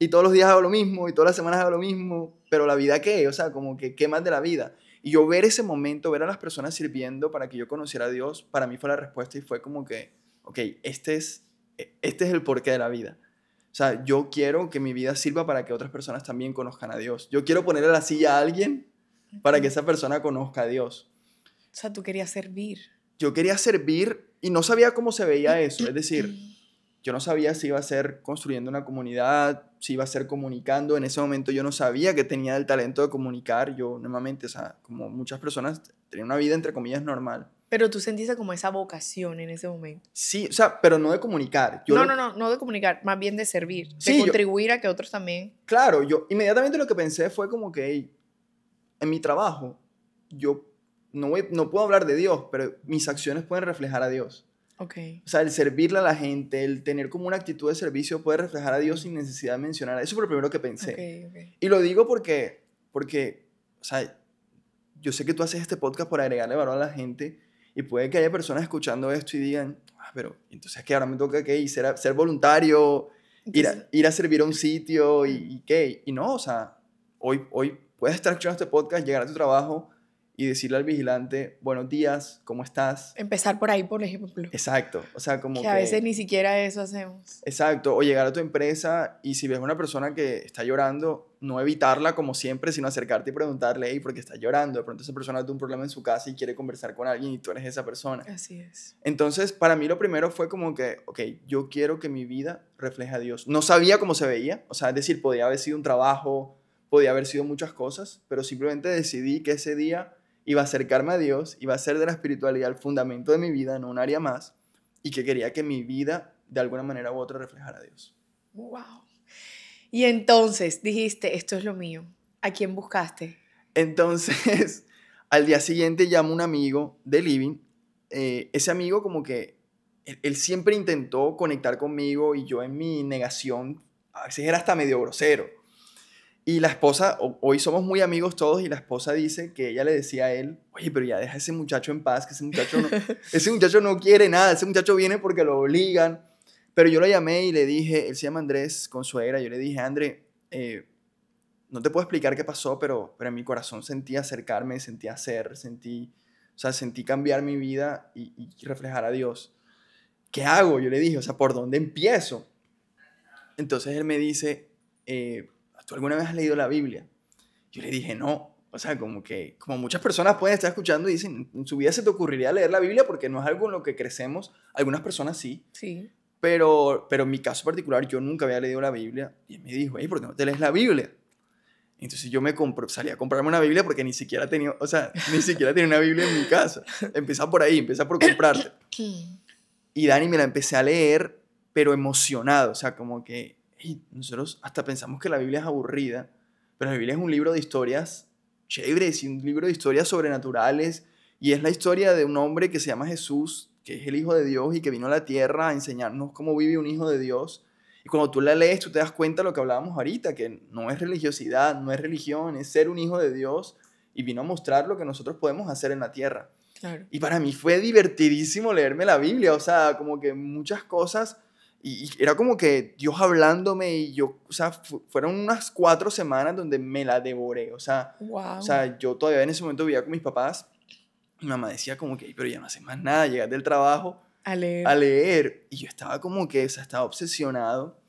y todos los días hago lo mismo, y todas las semanas hago lo mismo, pero la vida qué, o sea, como que qué más de la vida. Y yo ver ese momento, ver a las personas sirviendo para que yo conociera a Dios, para mí fue la respuesta y fue como que, ok, este es, este es el porqué de la vida. O sea, yo quiero que mi vida sirva para que otras personas también conozcan a Dios. Yo quiero poner a la silla a alguien para que esa persona conozca a Dios. O sea, tú querías servir yo quería servir y no sabía cómo se veía eso. Es decir, yo no sabía si iba a ser construyendo una comunidad, si iba a ser comunicando. En ese momento yo no sabía que tenía el talento de comunicar. Yo normalmente, sea, como muchas personas, tenía una vida entre comillas normal. Pero tú sentiste como esa vocación en ese momento. Sí, o sea, pero no de comunicar. Yo no, no, no, no de comunicar, más bien de servir, de contribuir a que otros también. Claro, yo inmediatamente lo que pensé fue como que en mi trabajo yo no, no puedo hablar de Dios, pero mis acciones pueden reflejar a Dios. Okay. O sea, el servirle a la gente, el tener como una actitud de servicio puede reflejar a Dios sin necesidad de mencionar. Eso fue lo primero que pensé. Y lo digo porque, porque, o sea, yo sé que tú haces este podcast por agregarle valor a la gente y puede que haya personas escuchando esto y digan, ah, pero entonces que ahora me toca ¿Qué? ser, ser voluntario, ir, a, ir a servir a un sitio y, y qué. Y no, o sea, hoy, hoy puedes estar escuchando este podcast, llegar a tu trabajo y decirle al vigilante, buenos días, ¿cómo estás? Empezar por ahí, por ejemplo. Exacto, o sea, como... Que, a veces ni siquiera eso hacemos. Exacto, o llegar a tu empresa y si ves a una persona que está llorando, no evitarla como siempre, sino acercarte y preguntarle, hey, ¿por qué está llorando? De pronto esa persona tiene un problema en su casa y quiere conversar con alguien y tú eres esa persona. Así es. Entonces, para mí lo primero fue como que, ok, yo quiero que mi vida refleje a Dios. No sabía cómo se veía, o sea, es decir, podía haber sido un trabajo, podía haber sido muchas cosas, pero simplemente decidí que ese día iba a acercarme a Dios, iba a ser de la espiritualidad el fundamento de mi vida, no un área más, y que quería que mi vida de alguna manera u otra reflejara a Dios. ¡Wow! Y entonces dijiste, esto es lo mío. ¿A quién buscaste? Entonces, al día siguiente llamo a un amigo de Living. Eh, ese amigo como que él, él siempre intentó conectar conmigo y yo en mi negación, a veces era hasta medio grosero y la esposa, hoy somos muy amigos todos y la esposa dice que ella le decía a él, oye, pero ya deja a ese muchacho en paz, que ese muchacho no, quiere nada, ese muchacho viene porque lo obligan. Pero yo lo llamé y le dije, él se llama Andrés Consuera, yo le dije, André, eh, no te puedo explicar qué pasó, pero, en mi corazón sentí acercarme, sentí hacer, sentí, o sea, sentí cambiar mi vida y, reflejar a Dios. ¿Qué hago? Yo le dije, o sea, ¿por dónde empiezo? Entonces él me dice, eh, ¿tú alguna vez has leído la Biblia? Yo le dije, no. O sea, como que como muchas personas pueden estar escuchando y dicen, en su vida se te ocurriría leer la Biblia porque no es algo en lo que crecemos. Algunas personas sí. Sí. Pero, pero en mi caso particular, yo nunca había leído la Biblia. Y él me dijo, hey, ¿por qué no te lees la Biblia? Entonces yo me compro, salí a comprarme una Biblia porque ni siquiera tenía, o sea, ni siquiera tenía una Biblia en mi casa. Empieza por ahí, empieza por comprarte. Y Dani me la empecé a leer, pero emocionado, o sea, como que y nosotros hasta pensamos que la Biblia es aburrida, pero la Biblia es un libro de historias chéveres y un libro de historias sobrenaturales. Y es la historia de un hombre que se llama Jesús, que es el Hijo de Dios y que vino a la tierra a enseñarnos cómo vive un Hijo de Dios. Y cuando tú la lees, tú te das cuenta de lo que hablábamos ahorita, que no es religiosidad, no es religión, es ser un Hijo de Dios y vino a mostrar lo que nosotros podemos hacer en la tierra. Y para mí fue divertidísimo leerme la Biblia, o sea, como que muchas cosas y, era como que Dios hablándome y yo, o sea, fueron unas cuatro semanas donde me la devoré, o sea, o yo todavía en ese momento vivía con mis papás, mi mamá decía como que, pero ya no haces más nada, llegas del trabajo a leer. y yo estaba como que, o sea, estaba obsesionado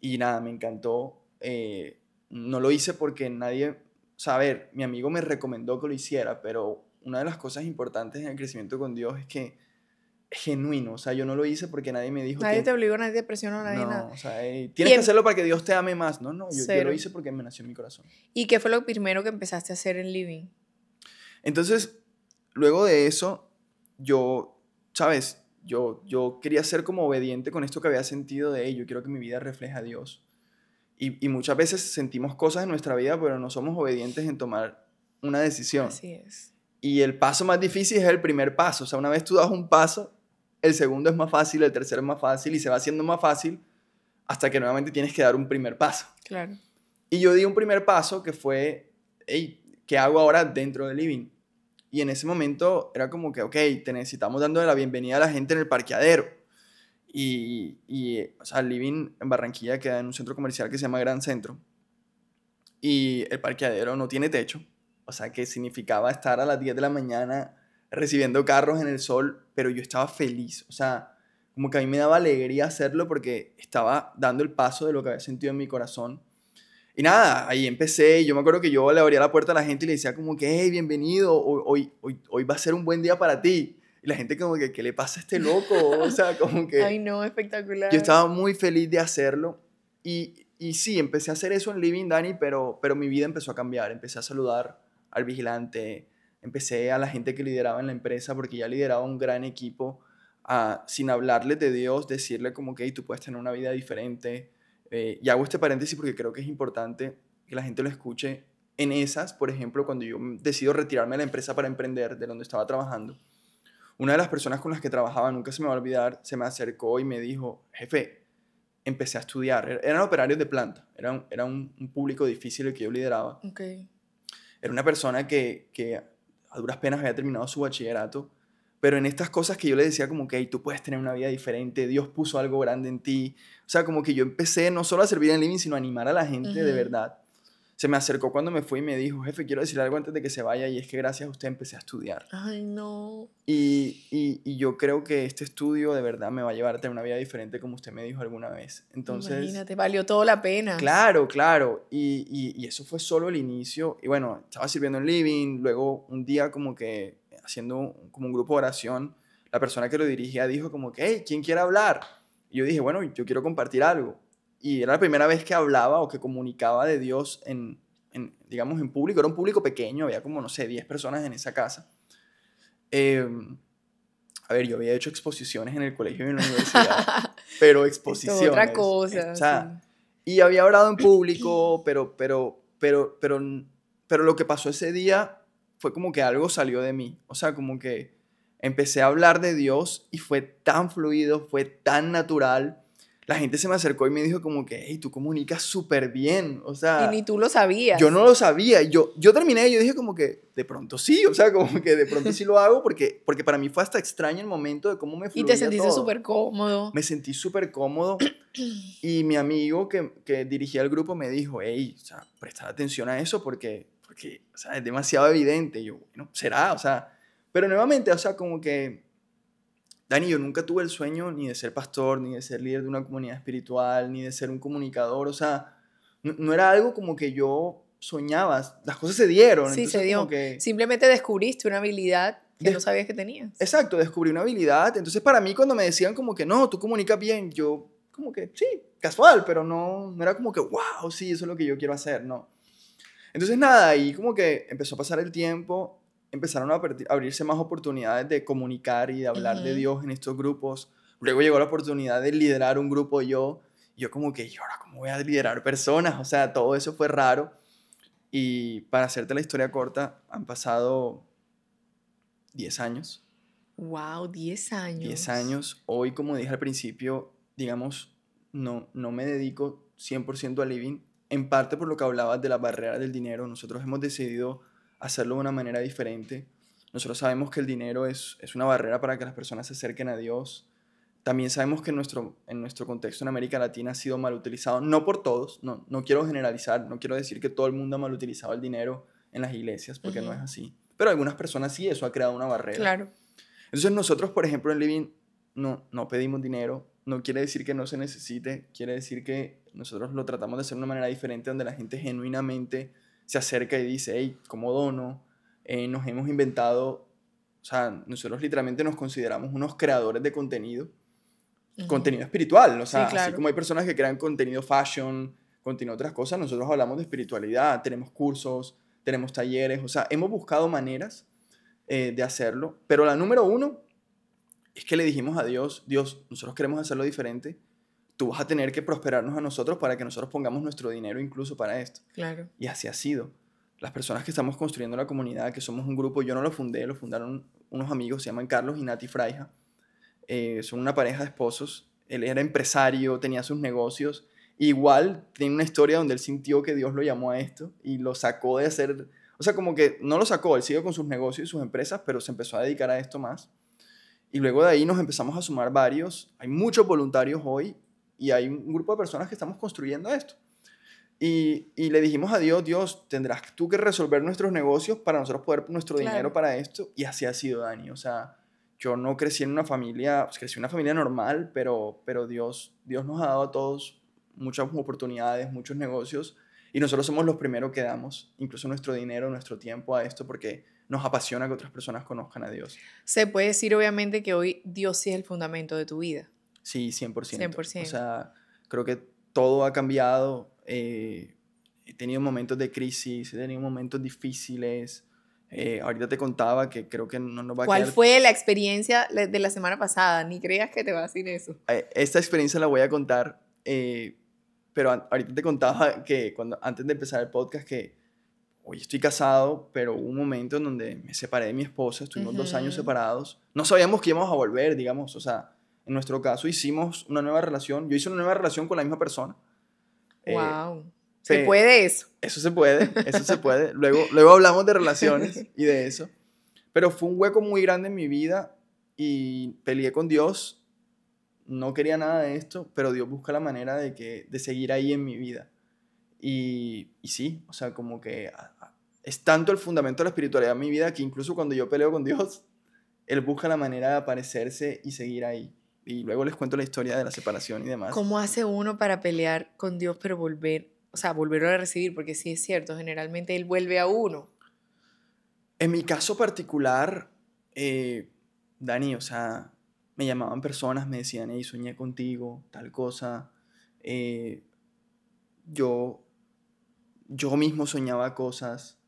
y nada, me encantó, eh, no lo hice porque nadie, o sea, a ver, mi amigo me recomendó que lo hiciera, pero una de las cosas importantes en el crecimiento con Dios es que genuino, o sea, yo no lo hice porque nadie me dijo. Nadie te obligó, nadie te presionó, nadie no, nada. O sea, eh, tienes que hacerlo para que Dios te ame más, ¿no? No, yo, lo hice porque me nació en mi corazón. ¿Y qué fue lo primero que empezaste a hacer en Living? Entonces, luego de eso, yo, ¿sabes? Yo, yo quería ser como obediente con esto que había sentido de, él yo quiero que mi vida refleje a Dios. Y, y muchas veces sentimos cosas en nuestra vida, pero no somos obedientes en tomar una decisión. Así es. Y el paso más difícil es el primer paso. O sea, una vez tú das un paso, el segundo es más fácil, el tercero es más fácil y se va haciendo más fácil hasta que nuevamente tienes que dar un primer paso. Claro. Y yo di un primer paso que fue, ¿qué hago ahora dentro del living? Y en ese momento era como que, ok, te necesitamos dando la bienvenida a la gente en el parqueadero. Y, y o sea, el living en Barranquilla queda en un centro comercial que se llama Gran Centro. Y el parqueadero no tiene techo. O sea, que significaba estar a las 10 de la mañana recibiendo carros en el sol, pero yo estaba feliz, o sea, como que a mí me daba alegría hacerlo porque estaba dando el paso de lo que había sentido en mi corazón. Y nada, ahí empecé. Yo me acuerdo que yo le abría la puerta a la gente y le decía como que, hey, bienvenido, hoy, hoy, va a ser un buen día para ti. Y la gente como que, ¿qué le pasa a este loco? O sea, como que... Ay, no, espectacular. Yo estaba muy feliz de hacerlo. Y, y sí, empecé a hacer eso en Living Danny, pero, pero mi vida empezó a cambiar. Empecé a saludar al vigilante, empecé a la gente que lideraba en la empresa, porque ya lideraba un gran equipo, a, sin hablarle de Dios, decirle como que tú puedes tener una vida diferente. Eh, y hago este paréntesis porque creo que es importante que la gente lo escuche. En esas, por ejemplo, cuando yo decido retirarme de la empresa para emprender, de donde estaba trabajando, una de las personas con las que trabajaba, nunca se me va a olvidar, se me acercó y me dijo, jefe, empecé a estudiar. Er, eran operarios de planta, era un, era un, público difícil el que yo lideraba. Era una persona que, que a duras penas había terminado su bachillerato, pero en estas cosas que yo le decía como que tú puedes tener una vida diferente, Dios puso algo grande en ti, o sea, como que yo empecé no solo a servir en living, sino a animar a la gente de verdad se me acercó cuando me fui y me dijo, jefe, quiero decir algo antes de que se vaya y es que gracias a usted empecé a estudiar. Ay, no. Y, yo creo que este estudio de verdad me va a llevar a tener una vida diferente como usted me dijo alguna vez. Entonces... Imagínate, valió toda la pena. Claro, claro. Y, y eso fue solo el inicio. Y bueno, estaba sirviendo en living, luego un día como que haciendo como un grupo de oración, la persona que lo dirigía dijo como que, hey, ¿quién quiere hablar? Y yo dije, bueno, yo quiero compartir algo y era la primera vez que hablaba o que comunicaba de Dios en, digamos, en público. Era un público pequeño, había como, no sé, 10 personas en esa casa. Em, a ver, yo había hecho exposiciones en el colegio y en la universidad, pero exposiciones. otra cosa. O sea, Y había hablado en público, pero, pero, pero, pero, pero lo que pasó ese día fue como que algo salió de mí. O sea, como que empecé a hablar de Dios y fue tan fluido, fue tan natural la gente se me acercó y me dijo como que, hey, tú comunicas súper bien, o sea... Y ni tú lo sabías. Yo no lo sabía, yo, yo terminé y yo dije como que, de pronto sí, o sea, como que de pronto sí lo hago porque, porque para mí fue hasta extraño el momento de cómo me fluía Y te sentiste súper cómodo. Me sentí súper cómodo y mi amigo que, que dirigía el grupo me dijo, hey, o prestar atención a eso porque, porque, es demasiado evidente. yo, bueno, será, o sea, pero nuevamente, o sea, como que Dani, yo nunca tuve el sueño ni de ser pastor, ni de ser líder de una comunidad espiritual, ni de ser un comunicador, o sea, no, era algo como que yo soñabas, las cosas se dieron. Sí, se dio. que... Simplemente descubriste una habilidad que no sabías que tenías. Exacto, descubrí una habilidad. Entonces, para mí, cuando me decían como que no, tú comunicas bien, yo como que sí, casual, pero no, no era como que wow, sí, eso es lo que yo quiero hacer, no. Entonces, nada, ahí como que empezó a pasar el tiempo empezaron a abrirse más oportunidades de comunicar y de hablar de Dios en estos grupos. Luego llegó la oportunidad de liderar un grupo yo. Yo como que, ¿y ahora cómo voy a liderar personas? O sea, todo eso fue raro. Y para hacerte la historia corta, han pasado 10 años. Wow, 10 años. 10 años. Hoy, como dije al principio, digamos, no, no me dedico 100% a living, en parte por lo que hablabas de la barrera del dinero. Nosotros hemos decidido hacerlo de una manera diferente. Nosotros sabemos que el dinero es, es una barrera para que las personas se acerquen a Dios. También sabemos que en nuestro, en nuestro contexto en América Latina ha sido mal utilizado, no por todos, no, no quiero generalizar, no quiero decir que todo el mundo ha mal utilizado el dinero en las iglesias, porque no es así. Pero algunas personas sí, eso ha creado una barrera. Claro. Entonces nosotros, por ejemplo, en Living no, no pedimos dinero, no quiere decir que no se necesite, quiere decir que nosotros lo tratamos de hacer de una manera diferente donde la gente genuinamente se acerca y dice, hey, como dono? Eh, nos hemos inventado, o sea, nosotros literalmente nos consideramos unos creadores de contenido, contenido espiritual, o sea, así como hay personas que crean contenido fashion, contenido otras cosas, nosotros hablamos de espiritualidad, tenemos cursos, tenemos talleres, o sea, hemos buscado maneras eh, de hacerlo, pero la número uno es que le dijimos a Dios, Dios, nosotros queremos hacerlo diferente, tú vas a tener que prosperarnos a nosotros para que nosotros pongamos nuestro dinero incluso para esto. Claro. Y así ha sido. Las personas que estamos construyendo la comunidad, que somos un grupo, yo no lo fundé, lo fundaron unos amigos, se llaman Carlos y Nati Fraija. Eh, son una pareja de esposos. Él era empresario, tenía sus negocios. Igual tiene una historia donde él sintió que Dios lo llamó a esto y lo sacó de hacer. O sea, como que no lo sacó, él siguió con sus negocios y sus empresas, pero se empezó a dedicar a esto más. Y luego de ahí nos empezamos a sumar varios. Hay muchos voluntarios hoy y hay un grupo de personas que estamos construyendo esto. Y, le dijimos a Dios, Dios, tendrás tú que resolver nuestros negocios para nosotros poder nuestro dinero para esto. Y así ha sido Dani. O sea, yo no crecí en una familia, pues crecí en una familia normal, pero, pero Dios, Dios nos ha dado a todos muchas oportunidades, muchos negocios. Y nosotros somos los primeros que damos, incluso nuestro dinero, nuestro tiempo a esto, porque nos apasiona que otras personas conozcan a Dios. Se puede decir obviamente que hoy Dios sí es el fundamento de tu vida. Sí, 100%. 100%. O sea, creo que todo ha cambiado. Eh, he tenido momentos de crisis, he tenido momentos difíciles. Eh, ahorita te contaba que creo que no nos va a ¿Cuál fue la experiencia de la semana pasada? Ni creas que te va a decir eso. Eh, esta experiencia la voy a contar, pero ahorita te contaba que cuando, antes de empezar el podcast que hoy estoy casado, pero hubo un momento en donde me separé de mi esposa, estuvimos dos años separados. No sabíamos que íbamos a volver, digamos, o sea, en nuestro caso hicimos una nueva relación. Yo hice una nueva relación con la misma persona. Wow. Eh, se puede eso. Eso se puede, eso se puede. Luego, luego hablamos de relaciones y de eso. Pero fue un hueco muy grande en mi vida y peleé con Dios. No quería nada de esto, pero Dios busca la manera de, que, de seguir ahí en mi vida. Y, y sí, o sea, como que es tanto el fundamento de la espiritualidad en mi vida que incluso cuando yo peleo con Dios, Él busca la manera de aparecerse y seguir ahí y luego les cuento la historia de la separación y demás. ¿Cómo hace uno para pelear con Dios pero volver, o sea, volverlo a recibir? Porque sí es cierto, generalmente Él vuelve a uno. En mi caso particular, eh, Dani, o sea, me llamaban personas, me decían, hey, soñé contigo, tal cosa. Eh, yo, yo mismo soñaba cosas.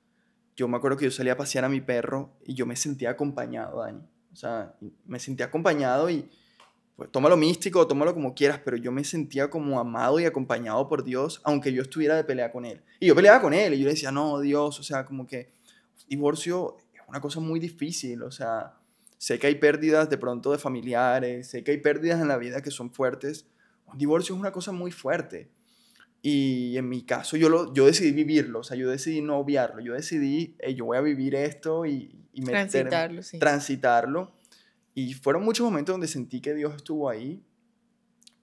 Yo me acuerdo que yo salía a pasear a mi perro y yo me sentía acompañado, Dani. O sea, me sentía acompañado y, Toma pues, tómalo místico, tómalo como quieras, pero yo me sentía como amado y acompañado por Dios, aunque yo estuviera de pelea con Él. Y yo peleaba con Él y yo le decía, no, Dios, o sea, como que divorcio es una cosa muy difícil, o sea, sé que hay pérdidas de pronto de familiares, sé que hay pérdidas en la vida que son fuertes. Un divorcio es una cosa muy fuerte. Y en mi caso yo, yo decidí vivirlo, o sea, yo decidí no obviarlo, yo decidí, yo voy a vivir esto y, y transitarlo, sí. transitarlo y fueron muchos momentos donde sentí que Dios estuvo ahí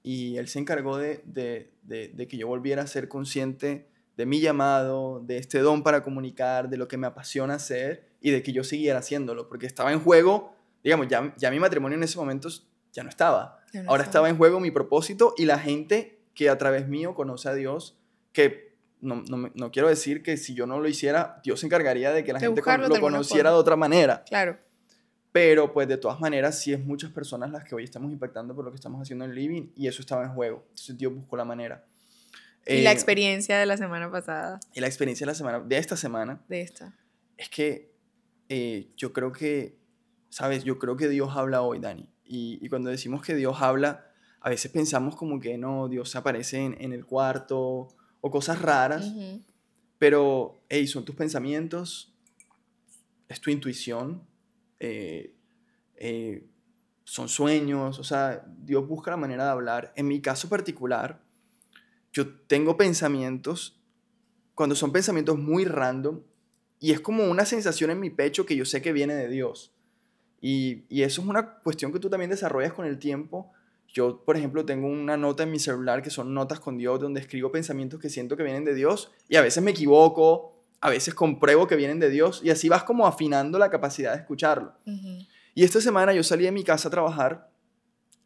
y Él se encargó de, de, de, que yo volviera a ser consciente de mi llamado, de este don para comunicar, de lo que me apasiona hacer y de que yo siguiera haciéndolo, porque estaba en juego, digamos, ya, ya mi matrimonio en ese momento ya no estaba. Ahora estaba. en juego mi propósito y la gente que a través mío conoce a Dios, que no, no, quiero decir que si yo no lo hiciera, Dios se encargaría de que la gente lo conociera de otra manera. Claro. Pero pues de todas maneras, sí es muchas personas las que hoy estamos impactando por lo que estamos haciendo en Living y eso estaba en juego. Entonces Dios buscó la manera. Y la eh, experiencia de la semana pasada. Y la experiencia de la semana, de esta semana. De esta. Es que eh, yo creo que, sabes, yo creo que Dios habla hoy, Dani. Y, cuando decimos que Dios habla, a veces pensamos como que no, Dios aparece en, el cuarto o cosas raras. Pero, hey, son tus pensamientos, es tu intuición, eh, eh, son sueños, o sea, Dios busca la manera de hablar. En mi caso particular, yo tengo pensamientos, cuando son pensamientos muy random, y es como una sensación en mi pecho que yo sé que viene de Dios. Y, y eso es una cuestión que tú también desarrollas con el tiempo. Yo, por ejemplo, tengo una nota en mi celular que son notas con Dios, donde escribo pensamientos que siento que vienen de Dios, y a veces me equivoco, a veces compruebo que vienen de Dios y así vas como afinando la capacidad de escucharlo. Y esta semana yo salí de mi casa a trabajar,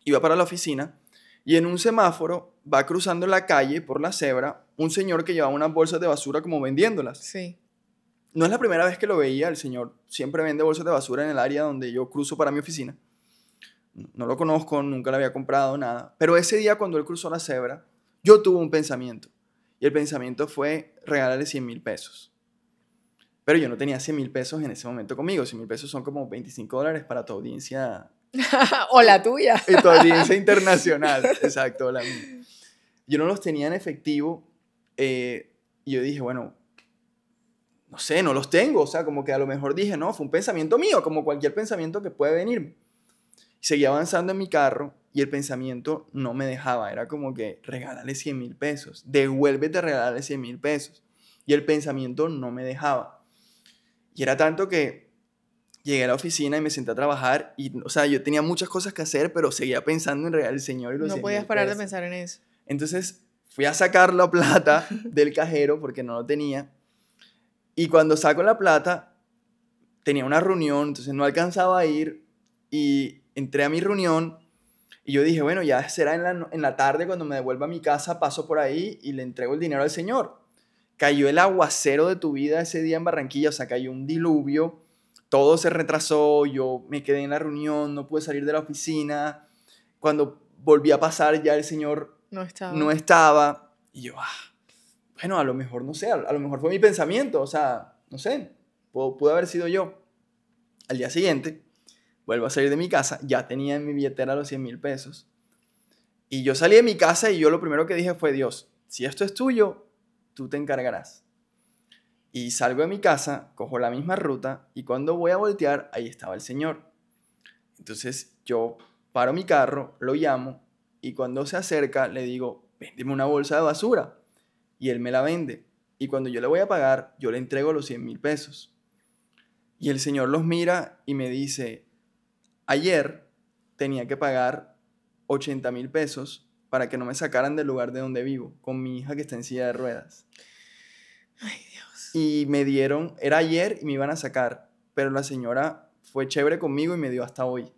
iba para la oficina y en un semáforo va cruzando la calle por la cebra un señor que llevaba unas bolsas de basura como vendiéndolas. Sí. No es la primera vez que lo veía, el señor siempre vende bolsas de basura en el área donde yo cruzo para mi oficina. No lo conozco, nunca le había comprado nada, pero ese día cuando él cruzó la cebra, yo tuve un pensamiento. Y el pensamiento fue regalarle 100 mil pesos. Pero yo no tenía 100 mil pesos en ese momento conmigo. 100 mil pesos son como 25 dólares para tu audiencia. o la tuya. y tu audiencia internacional. Exacto, la mía. Yo no los tenía en efectivo. Eh, y yo dije, bueno, no sé, no los tengo. O sea, como que a lo mejor dije, no, fue un pensamiento mío, como cualquier pensamiento que puede venir. seguía avanzando en mi carro y el pensamiento no me dejaba. Era como que, regálale 100 mil pesos, devuélvete a regalarle 100 mil pesos. Y el pensamiento no me dejaba. Y era tanto que llegué a la oficina y me senté a trabajar y, o sea, yo tenía muchas cosas que hacer, pero seguía pensando en real el Señor y No podías parar de pensar en eso. Entonces fui a sacar la plata del cajero porque no lo tenía. Y cuando saco la plata, tenía una reunión, entonces no alcanzaba a ir y entré a mi reunión y yo dije, bueno, ya será en la, en la tarde cuando me devuelva a mi casa, paso por ahí y le entrego el dinero al Señor cayó el aguacero de tu vida ese día en Barranquilla, o sea, cayó un diluvio, todo se retrasó, yo me quedé en la reunión, no pude salir de la oficina, cuando volví a pasar ya el señor no estaba. No estaba. Y yo, ah, bueno, a lo mejor, no sé, a, lo mejor fue mi pensamiento, o sea, no sé, pudo, haber sido yo. Al día siguiente, vuelvo a salir de mi casa, ya tenía en mi billetera los 100 mil pesos. Y yo salí de mi casa y yo lo primero que dije fue, Dios, si esto es tuyo, tú te encargarás. Y salgo de mi casa, cojo la misma ruta y cuando voy a voltear, ahí estaba el señor. Entonces yo paro mi carro, lo llamo y cuando se acerca le digo, véndeme una bolsa de basura. Y él me la vende. Y cuando yo le voy a pagar, yo le entrego los 100 mil pesos. Y el señor los mira y me dice, ayer tenía que pagar 80 mil pesos para que no me sacaran del lugar de donde vivo, con mi hija que está en silla de ruedas. Ay, Dios. Y me dieron, era ayer y me iban a sacar, pero la señora fue chévere conmigo y me dio hasta hoy.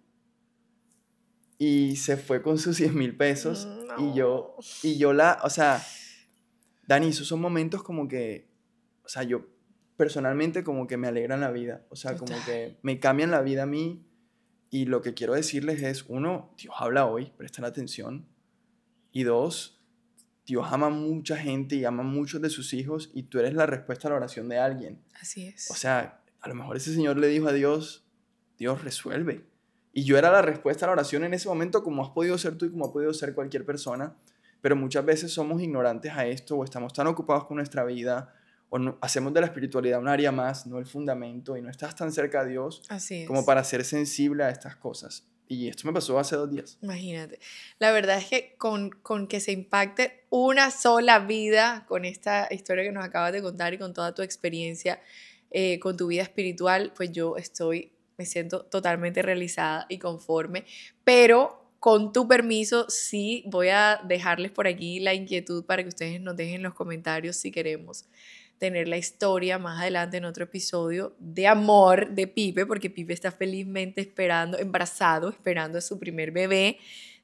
Y se fue con sus 10 mil pesos y, yo, y yo la, o sea, Dani, esos son momentos como que, o sea, yo personalmente como que me alegran la vida, o sea, como que me cambian la vida a mí y lo que quiero decirles es, uno, Dios habla hoy, presten atención, y dos, Dios ama a mucha gente y ama a muchos de sus hijos y tú eres la respuesta a la oración de alguien. Así es. O sea, a lo mejor ese señor le dijo a Dios, Dios resuelve. Y yo era la respuesta a la oración en ese momento como has podido ser tú y como ha podido ser cualquier persona. Pero muchas veces somos ignorantes a esto o estamos tan ocupados con nuestra vida o hacemos de la espiritualidad un área más, no el fundamento, y no estás tan cerca a Dios Así como para ser sensible a estas cosas. Y esto me pasó hace dos días. Imagínate. La verdad es que con, con, que se impacte una sola vida con esta historia que nos acabas de contar y con toda tu experiencia eh, con tu vida espiritual, pues yo estoy, me siento totalmente realizada y conforme. Pero con tu permiso, sí voy a dejarles por aquí la inquietud para que ustedes nos dejen los comentarios si queremos tener la historia más adelante en otro episodio de amor de Pipe, porque Pipe está felizmente esperando, embarazado, esperando a su primer bebé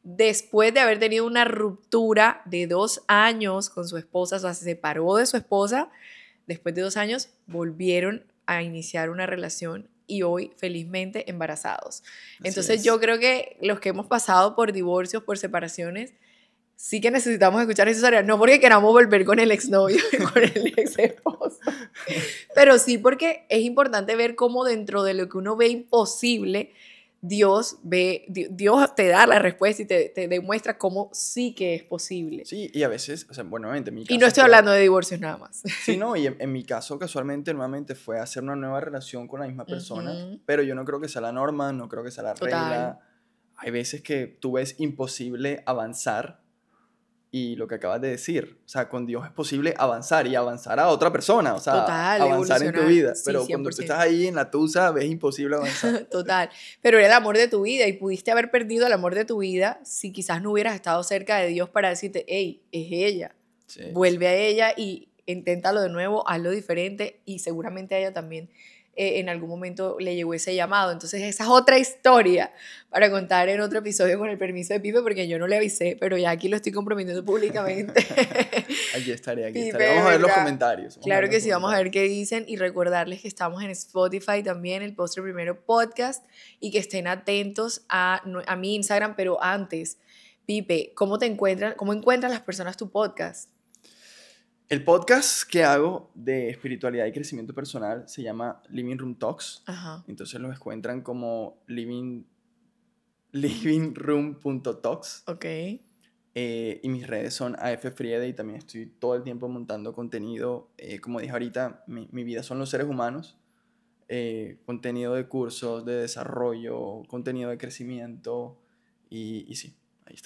después de haber tenido una ruptura de dos años con su esposa, o sea, se separó de su esposa, después de dos años volvieron a iniciar una relación y hoy felizmente embarazados. Entonces yo creo que los que hemos pasado por divorcios, por separaciones, sí que necesitamos escuchar esa historia. No porque queramos volver con el exnovio con el ex esposo, pero sí porque es importante ver cómo dentro de lo que uno ve imposible, Dios ve, Dios te da la respuesta y te, demuestra cómo sí que es posible. Sí, y a veces, o sea, bueno, mi Y no estoy hablando de divorcios nada más. Sí, no, y en, mi caso, casualmente, nuevamente fue hacer una nueva relación con la misma persona, pero yo no creo que sea la norma, no creo que sea la regla. Hay veces que tú ves imposible avanzar y lo que acabas de decir, o sea, con Dios es posible avanzar y avanzar a otra persona, o sea, avanzar en tu vida, pero cuando tú estás ahí en la tusa ves imposible avanzar. Total, pero era el amor de tu vida y pudiste haber perdido el amor de tu vida si quizás no hubieras estado cerca de Dios para decirte, hey, es ella, vuelve a ella y inténtalo de nuevo, hazlo diferente y seguramente ella también eh, en algún momento le llegó ese llamado. Entonces esa es otra historia para contar en otro episodio con el permiso de Pipe, porque yo no le avisé, pero ya aquí lo estoy comprometiendo públicamente. aquí estaré, aquí estaré. Vamos a ver los comentarios. Claro que sí, vamos a ver qué dicen y recordarles que estamos en Spotify también, el postre primero podcast, y que estén atentos a, a mi Instagram, pero antes, Pipe, ¿cómo te encuentran, cómo encuentran las personas tu podcast? El podcast que hago de espiritualidad y crecimiento personal se llama Living Room Talks. Ajá. Entonces lo encuentran como living, livingroom.talks. Ok. Eh, y mis redes son AF y también estoy todo el tiempo montando contenido. Eh, como dije ahorita, mi, vida son los seres humanos. Eh, contenido de cursos, de desarrollo, contenido de crecimiento y sí.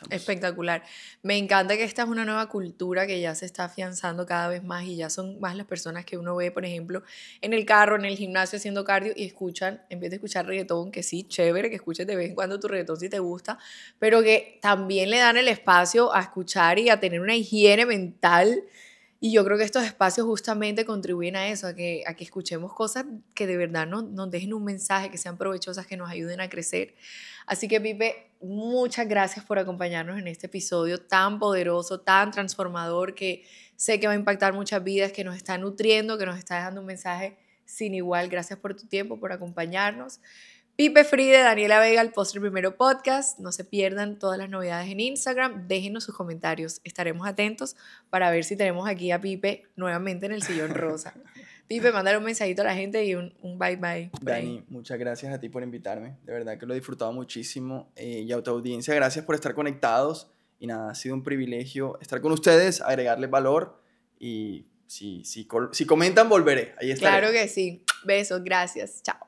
Espectacular. Me encanta que esta es una nueva cultura que ya se está afianzando cada vez más y ya son más las personas que uno ve, por ejemplo, en el carro, en el gimnasio haciendo cardio y escuchan, en vez de escuchar reggaetón, que sí, chévere, que escuches de vez en cuando tu reggaetón si te gusta, pero que también le dan el espacio a escuchar y a tener una higiene mental y yo creo que estos espacios justamente contribuyen a eso, a que, escuchemos cosas que de verdad no, nos dejen un mensaje, que sean provechosas, que nos ayuden a crecer. Así que Pipe, muchas gracias por acompañarnos en este episodio tan poderoso, tan transformador, que sé que va a impactar muchas vidas, que nos está nutriendo, que nos está dejando un mensaje sin igual. Gracias por tu tiempo, por acompañarnos. Pipe Fride, Daniela Vega, el postre primero podcast. No se pierdan todas las novedades en Instagram. Déjenos sus comentarios. Estaremos atentos para ver si tenemos aquí a Pipe nuevamente en el sillón rosa. Pipe, mandar un mensajito a la gente y un, bye bye. Dani, muchas gracias a ti por invitarme. De verdad que lo he disfrutado muchísimo. Eh, y a tu audiencia, gracias por estar conectados. Y nada, ha sido un privilegio estar con ustedes, agregarles valor. Y si, si, si comentan, volveré. Ahí estaré. Claro que sí. Besos, gracias. Chao.